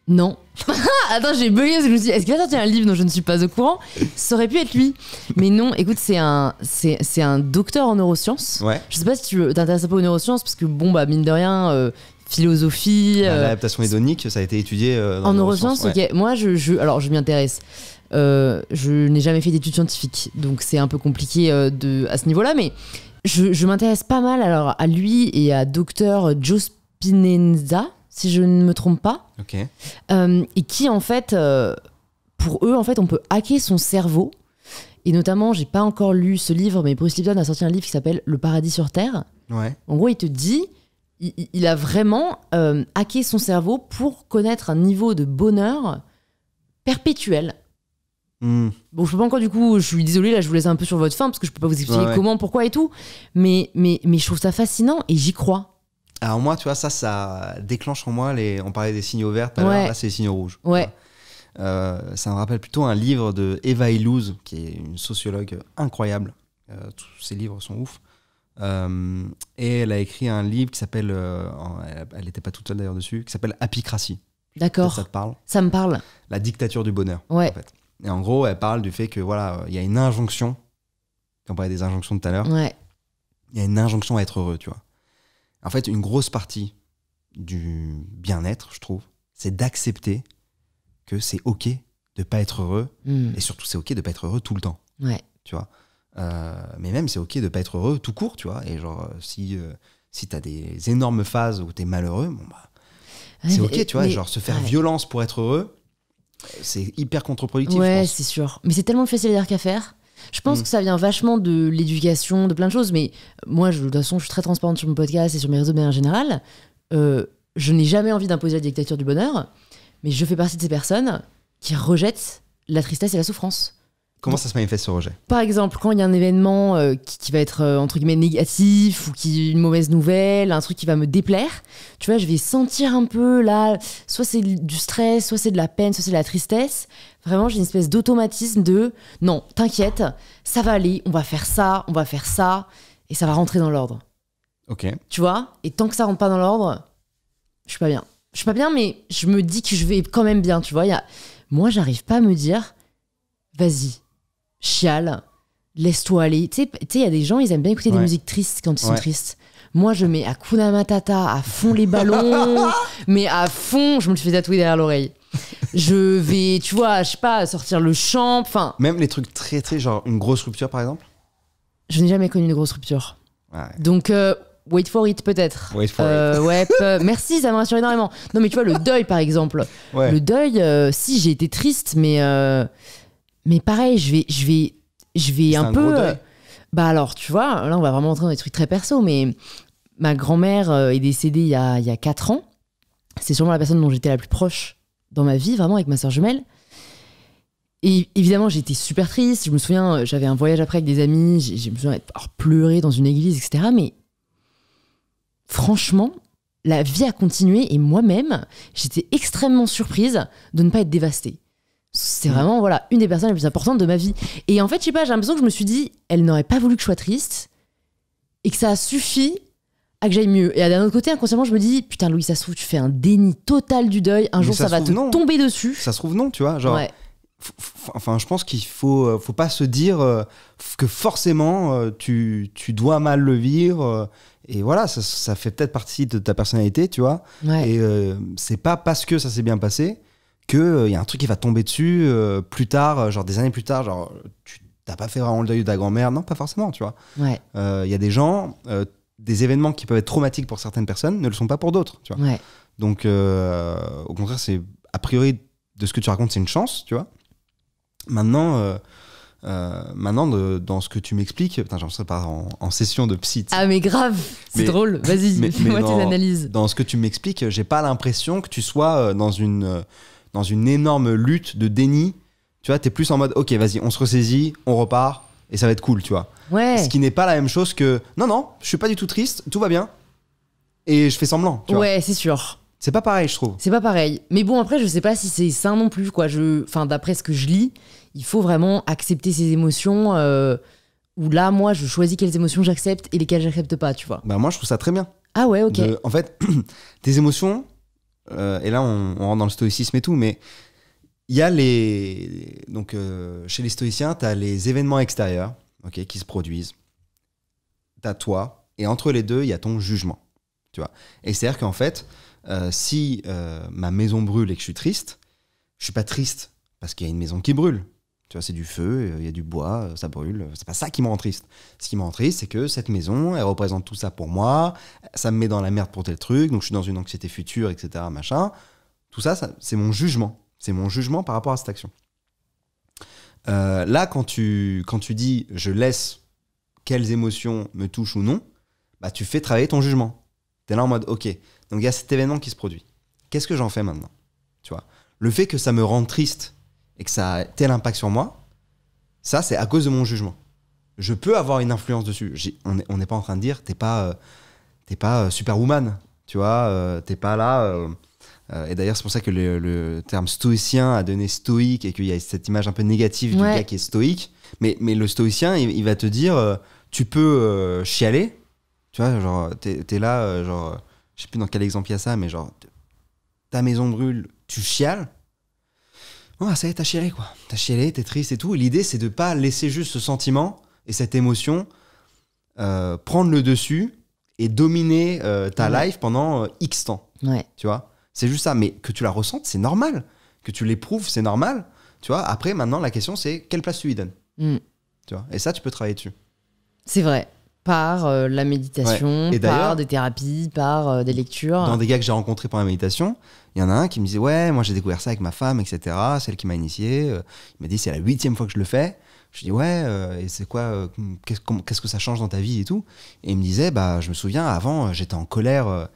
non. Attends, j'ai bugué parce que je me suis dit, est-ce qu'il a un livre dont je ne suis pas au courant Ça aurait pu être lui. Mais non, écoute, c'est un, c'est, un docteur en neurosciences. Ouais. Je sais pas si tu t'intéresses un peu aux neurosciences, parce que bon, bah, mine de rien, euh, philosophie. Bah, euh, l'adaptation hédonique, ça a été étudié euh, en neurosciences. ok. Moi, je, je, alors, je m'y intéresse. je n'ai jamais fait d'études scientifiques, donc c'est un peu compliqué de, à ce niveau-là, mais je, m'intéresse pas mal alors, à lui et à docteur Joe Spinenza si je ne me trompe pas. Euh, et qui, en fait, euh, pour eux, en fait, on peut hacker son cerveau. Et notamment, j'ai pas encore lu ce livre, mais Bruce Lipton a sorti un livre qui s'appelle Le paradis sur terre. Ouais. En gros, il te dit, il, a vraiment euh, hacké son cerveau pour connaître un niveau de bonheur perpétuel. Hmm. Bon, je peux pas encore du coup, je suis désolée, là je vous laisse un peu sur votre fin parce que je peux pas vous expliquer comment, pourquoi et tout, mais, mais, mais je trouve ça fascinant et j'y crois. Alors moi, tu vois, ça, ça déclenche en moi les. On parlait des signaux verts, tout là, c'est les signaux rouges. Ouais. Euh, ça me rappelle plutôt un livre de Eva Illouz, qui est une sociologue incroyable. Euh, tous ses livres sont ouf. Euh, et elle a écrit un livre qui s'appelle, elle n'était pas toute seule d'ailleurs dessus, qui s'appelle Apicratie. D'accord. Ça te parle Ça me parle. La dictature du bonheur. Ouais. En Et en gros, elle parle du fait que voilà, il y a une injonction. On parlait des injonctions tout à l'heure. Ouais. Il y a une injonction à être heureux, tu vois. En fait, une grosse partie du bien-être, je trouve, c'est d'accepter que c'est OK de pas être heureux. Hmm. Et surtout, c'est OK de pas être heureux tout le temps. Ouais. Tu vois euh, mais même, c'est OK de pas être heureux tout court, tu vois. Et genre, euh, si, euh, si tu as des énormes phases où tu es malheureux, bon, bah, c'est OK, tu vois. genre, se faire violence pour être heureux, c'est hyper contre-productif. Ouais, c'est sûr. Mais c'est tellement facile à qu'à faire. Je pense mm. que ça vient vachement de l'éducation, de plein de choses, mais moi, je, de toute façon, je suis très transparente sur mon podcast et sur mes réseaux de en général. Euh, je n'ai jamais envie d'imposer la dictature du bonheur, mais je fais partie de ces personnes qui rejettent la tristesse et la souffrance. Comment ça se manifeste ce rejet Par exemple, quand il y a un événement euh, qui, va être euh, entre guillemets négatif ou qui une mauvaise nouvelle, un truc qui va me déplaire, tu vois, je vais sentir un peu là, soit c'est du stress, soit c'est de la peine, soit c'est de la tristesse. Vraiment, j'ai une espèce d'automatisme de non, t'inquiète, ça va aller, on va faire ça, on va faire ça, et ça va rentrer dans l'ordre. Ok. Tu vois Et tant que ça rentre pas dans l'ordre, je suis pas bien. Je suis pas bien, mais je me dis que je vais quand même bien, tu vois. Y Moi, j'arrive pas à me dire, vas-y, chiale, laisse-toi aller. Tu sais, il y a des gens, ils aiment bien écouter des musiques tristes quand ils sont tristes. Moi, je mets à Matata à fond les ballons, mais à fond, je me le fais tatouer derrière l'oreille. Je vais, tu vois, je sais pas, sortir le champ, enfin... Même les trucs très, très, genre une grosse rupture, par exemple Je n'ai jamais connu une grosse rupture. Ah Donc... Euh, wait for it peut-être. Euh, ouais, merci, ça me rassure énormément. Non mais tu vois le deuil par exemple. Le deuil, euh, si j'ai été triste, mais euh, mais pareil, je vais, je vais, je vais un, peu. Euh, bah alors, tu vois, là, on va vraiment entrer dans des trucs très perso, mais ma grand-mère euh, est décédée il y a, quatre 4 ans. C'est sûrement la personne dont j'étais la plus proche dans ma vie, vraiment, avec ma soeur jumelle. Et évidemment, j'étais super triste. Je me souviens, euh, j'avais un voyage après avec des amis. J'ai besoin d'être pleuré dans une église, etc. Mais franchement, la vie a continué et moi-même, j'étais extrêmement surprise de ne pas être dévastée c'est vraiment voilà une des personnes les plus importantes de ma vie. Et en fait, je sais pas, j'ai l'impression que je me suis dit, elle n'aurait pas voulu que je sois triste et que ça a suffi à que j'aille mieux. Et d'un autre côté, inconsciemment, je me dis, putain, Louis, ça se trouve, tu fais un déni total du deuil. Un jour, ça, va te tomber dessus. Ça se trouve, non, tu vois. Genre, Enfin, je pense qu'il faut, euh, faut pas se dire euh, que forcément euh, tu, dois mal le vivre. et voilà, ça, fait peut-être partie de ta personnalité, tu vois. Et c'est pas parce que ça s'est bien passé qu'il euh, y a un truc qui va tomber dessus euh, plus tard, euh, genre des années plus tard, genre tu t'as pas fait vraiment le deuil de ta grand-mère, non, pas forcément, tu vois. Il ouais. euh, y a des gens, des événements qui peuvent être traumatiques pour certaines personnes ne le sont pas pour d'autres, tu vois. Donc, au contraire, c'est a priori de ce que tu racontes, c'est une chance, tu vois. Maintenant. maintenant, de, dans ce que tu m'expliques, j'en serais pas en, session de psy. Ah, mais grave, c'est drôle, vas-y, fais-moi tes analyses. Dans ce que tu m'expliques, j'ai pas l'impression que tu sois dans une dans une énorme lutte de déni. Tu vois, t'es plus en mode, ok, vas-y, on se ressaisit, on repart, et ça va être cool, tu vois. Ouais. Ce qui n'est pas la même chose que, non, non, je suis pas du tout triste, tout va bien, et je fais semblant. Tu ouais, c'est sûr. C'est pas pareil, je trouve. C'est pas pareil. Mais bon, après, je sais pas si c'est sain non plus, quoi. Je... Enfin, d'après ce que je lis, il faut vraiment accepter ses émotions. Euh... Où là, moi, je choisis quelles émotions j'accepte et lesquelles j'accepte pas, tu vois. Bah, moi, je trouve ça très bien. Ah ouais, ok. en fait, tes émotions, euh, et là, on, rentre dans le stoïcisme et tout, mais il y a les. Donc, euh, chez les stoïciens, tu as les événements extérieurs qui se produisent. Tu as toi, et entre les deux, il y a ton jugement. Tu vois et c'est-à-dire qu'en fait, euh, si ma maison brûle et que je suis triste, je suis pas triste parce qu'il y a une maison qui brûle. Tu vois, c'est du feu, euh, il y a du bois, euh, ça brûle. Euh, c'est pas ça qui me rend triste. Ce qui me rend triste, c'est que cette maison, elle représente tout ça pour moi. Ça me met dans la merde pour tel truc. Donc je suis dans une anxiété future, etc. Machin. Tout ça, c'est mon jugement. C'est mon jugement par rapport à cette action. là, quand tu, quand tu dis je laisse quelles émotions me touchent ou non, bah tu fais travailler ton jugement. Tu es là en mode ok. Donc il y a cet événement qui se produit. Qu'est-ce que j'en fais maintenant Tu vois Le fait que ça me rende triste et que ça a tel impact sur moi, ça, c'est à cause de mon jugement. Je peux avoir une influence dessus. On n'est pas en train de dire, t'es pas, euh, pas euh, superwoman, tu vois, euh, t'es pas là. et d'ailleurs, c'est pour ça que le, terme stoïcien a donné stoïque et qu'il y a cette image un peu négative du gars qui est stoïque. Mais, mais le stoïcien, il, va te dire, tu peux chialer, tu vois, genre, t'es es là, genre, je sais plus dans quel exemple il y a ça, mais genre, ta maison brûle, tu chiales, oh, ça y est, t'as chialé, quoi. T'as chialé, t'es triste et tout. Et l'idée, c'est de pas laisser juste ce sentiment et cette émotion euh, prendre le dessus et dominer euh, ta life pendant euh, X temps. Ouais. Tu vois C'est juste ça. Mais que tu la ressentes, c'est normal. Que tu l'éprouves, c'est normal. Tu vois Après, maintenant, la question, c'est quelle place tu lui donnes hmm. Tu vois Et ça, tu peux travailler dessus. C'est vrai par la méditation, par des thérapies, par des lectures. Dans des gars que j'ai rencontrés pendant la méditation, il y en a un qui me disait Ouais, moi j'ai découvert ça avec ma femme, etc. Celle qui m'a initié. Euh, il m'a dit C'est la huitième fois que je le fais. Je dis ouais, euh, et c'est quoi, euh, qu'est-ce, que ça change dans ta vie et tout Et il me disait, bah, je me souviens, avant, j'étais en colère,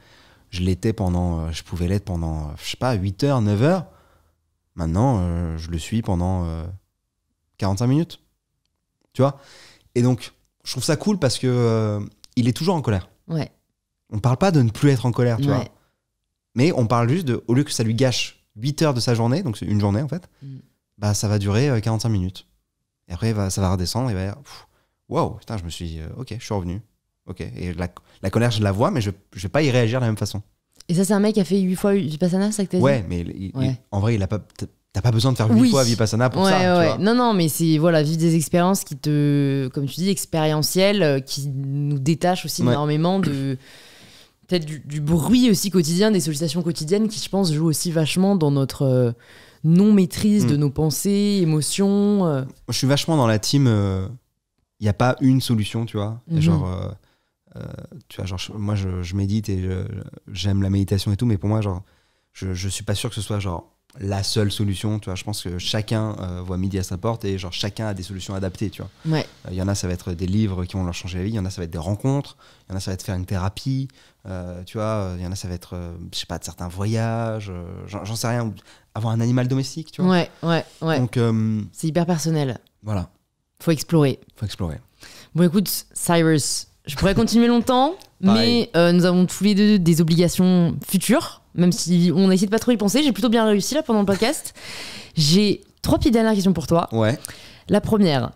je l'étais pendant, je pouvais l'être pendant, je sais pas, 8 heures, 9 heures. Maintenant, je le suis pendant 45 minutes. Tu vois Et donc, je trouve ça cool parce que il est toujours en colère. Ouais. On parle pas de ne plus être en colère, tu vois. Mais on parle juste de, au lieu que ça lui gâche 8 heures de sa journée, donc c'est une journée en fait, mm. bah ça va durer 45 euh, minutes. Et après, ça va redescendre et va dire, wow, putain, je me suis, euh, ok, je suis revenu. Ok, et la, la colère, je la vois, mais je, je vais pas y réagir de la même façon. Et ça, c'est un mec qui a fait 8 fois Vipassana, ça que t'as ouais, dit Mais ouais, mais en vrai, il a pas. T'as pas besoin de faire 8 fois Vipassana pour ça. Ouais. Non, non, mais c'est voilà, vivre des expériences qui te, comme tu dis, expérientielles, euh, qui nous détachent aussi énormément de du, bruit aussi quotidien, des sollicitations quotidiennes qui, je pense, jouent aussi vachement dans notre euh, non-maîtrise de mm. nos pensées, émotions. Euh. Je suis vachement dans la team, il euh, n'y a pas une solution, tu vois. Mhm. Genre, tu vois, genre, moi, je, médite et j'aime la méditation et tout, mais pour moi, genre, je, je suis pas sûr que ce soit genre la seule solution, tu vois, je pense que chacun euh, voit midi à sa porte et genre chacun a des solutions adaptées, tu vois. Euh, il ouais. y en a ça va être des livres qui vont leur changer la vie, il y en a ça va être des rencontres, il y en a ça va être faire une thérapie, euh, tu vois, il y en a ça va être je sais pas de certains voyages, j'en sais rien, avoir un animal domestique, tu vois. Ouais, ouais, ouais. Donc c'est hyper personnel. Voilà. Faut explorer. Faut explorer. Bon écoute, Cyrus, je pourrais continuer longtemps, mais nous avons tous les deux des obligations futures. Même si on essaie pas trop y penser, j'ai plutôt bien réussi là pendant le podcast. j'ai trois petites dernières questions pour toi. Ouais. La première,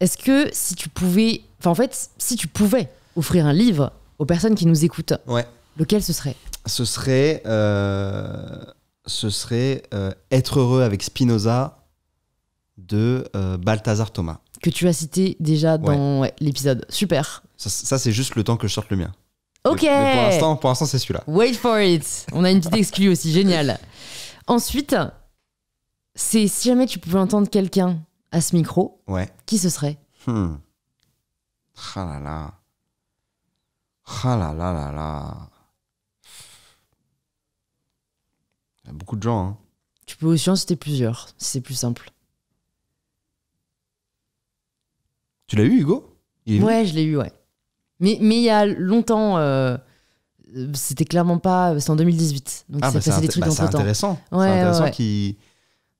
est-ce que si tu pouvais, enfin en fait, si tu pouvais offrir un livre aux personnes qui nous écoutent, lequel ce serait Ce serait, euh, ce serait euh, Être heureux avec Spinoza de euh, Balthazar Thomas. Que tu as cité déjà dans l'épisode. Super. Ça, ça c'est juste le temps que je sorte le mien. Ok. Mais pour l'instant, pour l'instant, c'est celui-là. Wait for it. On a une petite exclue aussi, génial. Ensuite, c'est si jamais tu pouvais entendre quelqu'un à ce micro, ouais. qui ce serait hmm. Ah là ah là. là là là Il y a beaucoup de gens. Hein. Tu peux aussi en citer plusieurs, c'est plus simple. Tu l'as eu, Hugo Ouais, je l'ai eu, ouais. Mais, mais il y a longtemps, euh, c'était clairement pas. C'est en 2018. Donc ah, c'est bah, passé des trucs bah C'est intéressant. c'est intéressant qui.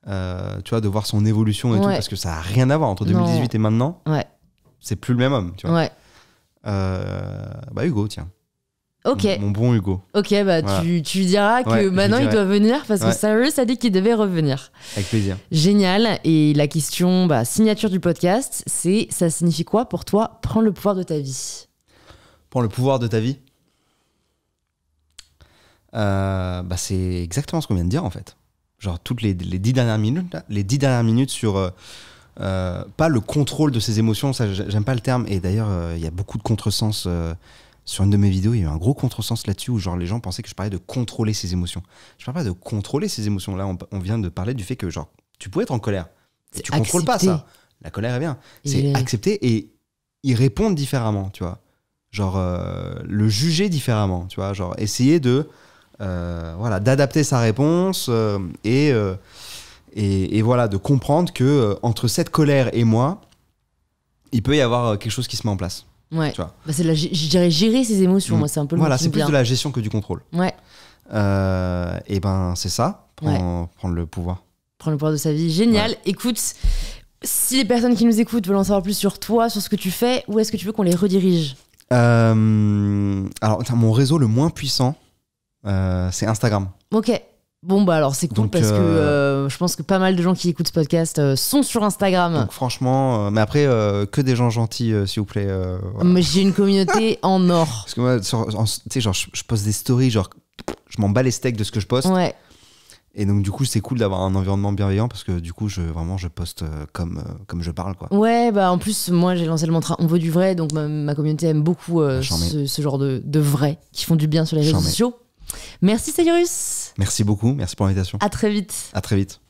Euh, tu vois, de voir son évolution et tout, parce que ça n'a rien à voir entre 2018 et maintenant. Ouais. C'est plus le même homme, tu vois. Ouais. Euh, bah, Hugo, tiens. Ok. Mon, bon Hugo. Ok, bah tu, tu diras que maintenant il doit venir parce que Cyrus a dit qu'il devait revenir. Avec plaisir. Génial. Et la question, bah, signature du podcast, c'est ça signifie quoi pour toi Prends le pouvoir de ta vie Prends le pouvoir de ta vie euh, bah, C'est exactement ce qu'on vient de dire en fait. Genre toutes les, dix dernières minutes, les dix dernières minutes sur euh, euh, pas le contrôle de ses émotions, ça j'aime pas le terme. Et d'ailleurs, il y a beaucoup de contresens sur une de mes vidéos, il y a eu un gros contresens là-dessus où genre les gens pensaient que je parlais de contrôler ses émotions. Je parle pas de contrôler ses émotions. Là, on, vient de parler du fait que genre tu peux être en colère tu contrôles pas ça. La colère est bien. C'est accepter et y répondre différemment, tu vois genre euh, le juger différemment, tu vois, genre essayer de euh, voilà d'adapter sa réponse euh, et, et, voilà de comprendre que entre cette colère et moi, il peut y avoir quelque chose qui se met en place. Ouais. Tu vois. Bah, c'est la, je dirais gérer ses émotions, mm. moi c'est un peu le Voilà, c'est plus de la gestion que du contrôle. Ouais. et ben c'est ça, prendre, prendre le pouvoir. Prendre le pouvoir de sa vie, génial. Écoute, si les personnes qui nous écoutent veulent en savoir plus sur toi, sur ce que tu fais, où est-ce que tu veux qu'on les redirige euh, alors, mon réseau le moins puissant, euh, c'est Instagram. Ok. Bon, bah alors c'est cool parce que euh, je pense que pas mal de gens qui écoutent ce podcast sont sur Instagram. Donc, franchement, mais après, que des gens gentils, s'il vous plaît. J'ai une communauté en or. Parce que moi, tu sais, genre, je, poste des stories, genre, je m'en bats les steaks de ce que je poste. Ouais. Et donc du coup c'est cool d'avoir un environnement bienveillant parce que du coup je vraiment je poste euh, comme euh, comme je parle quoi. Ouais bah en plus moi j'ai lancé le mantra on veut du vrai donc ma, communauté aime beaucoup euh, ce, genre de, de vrai qui font du bien sur les réseaux sociaux. Merci Cyrus. Merci beaucoup merci pour l'invitation. À très vite. À très vite.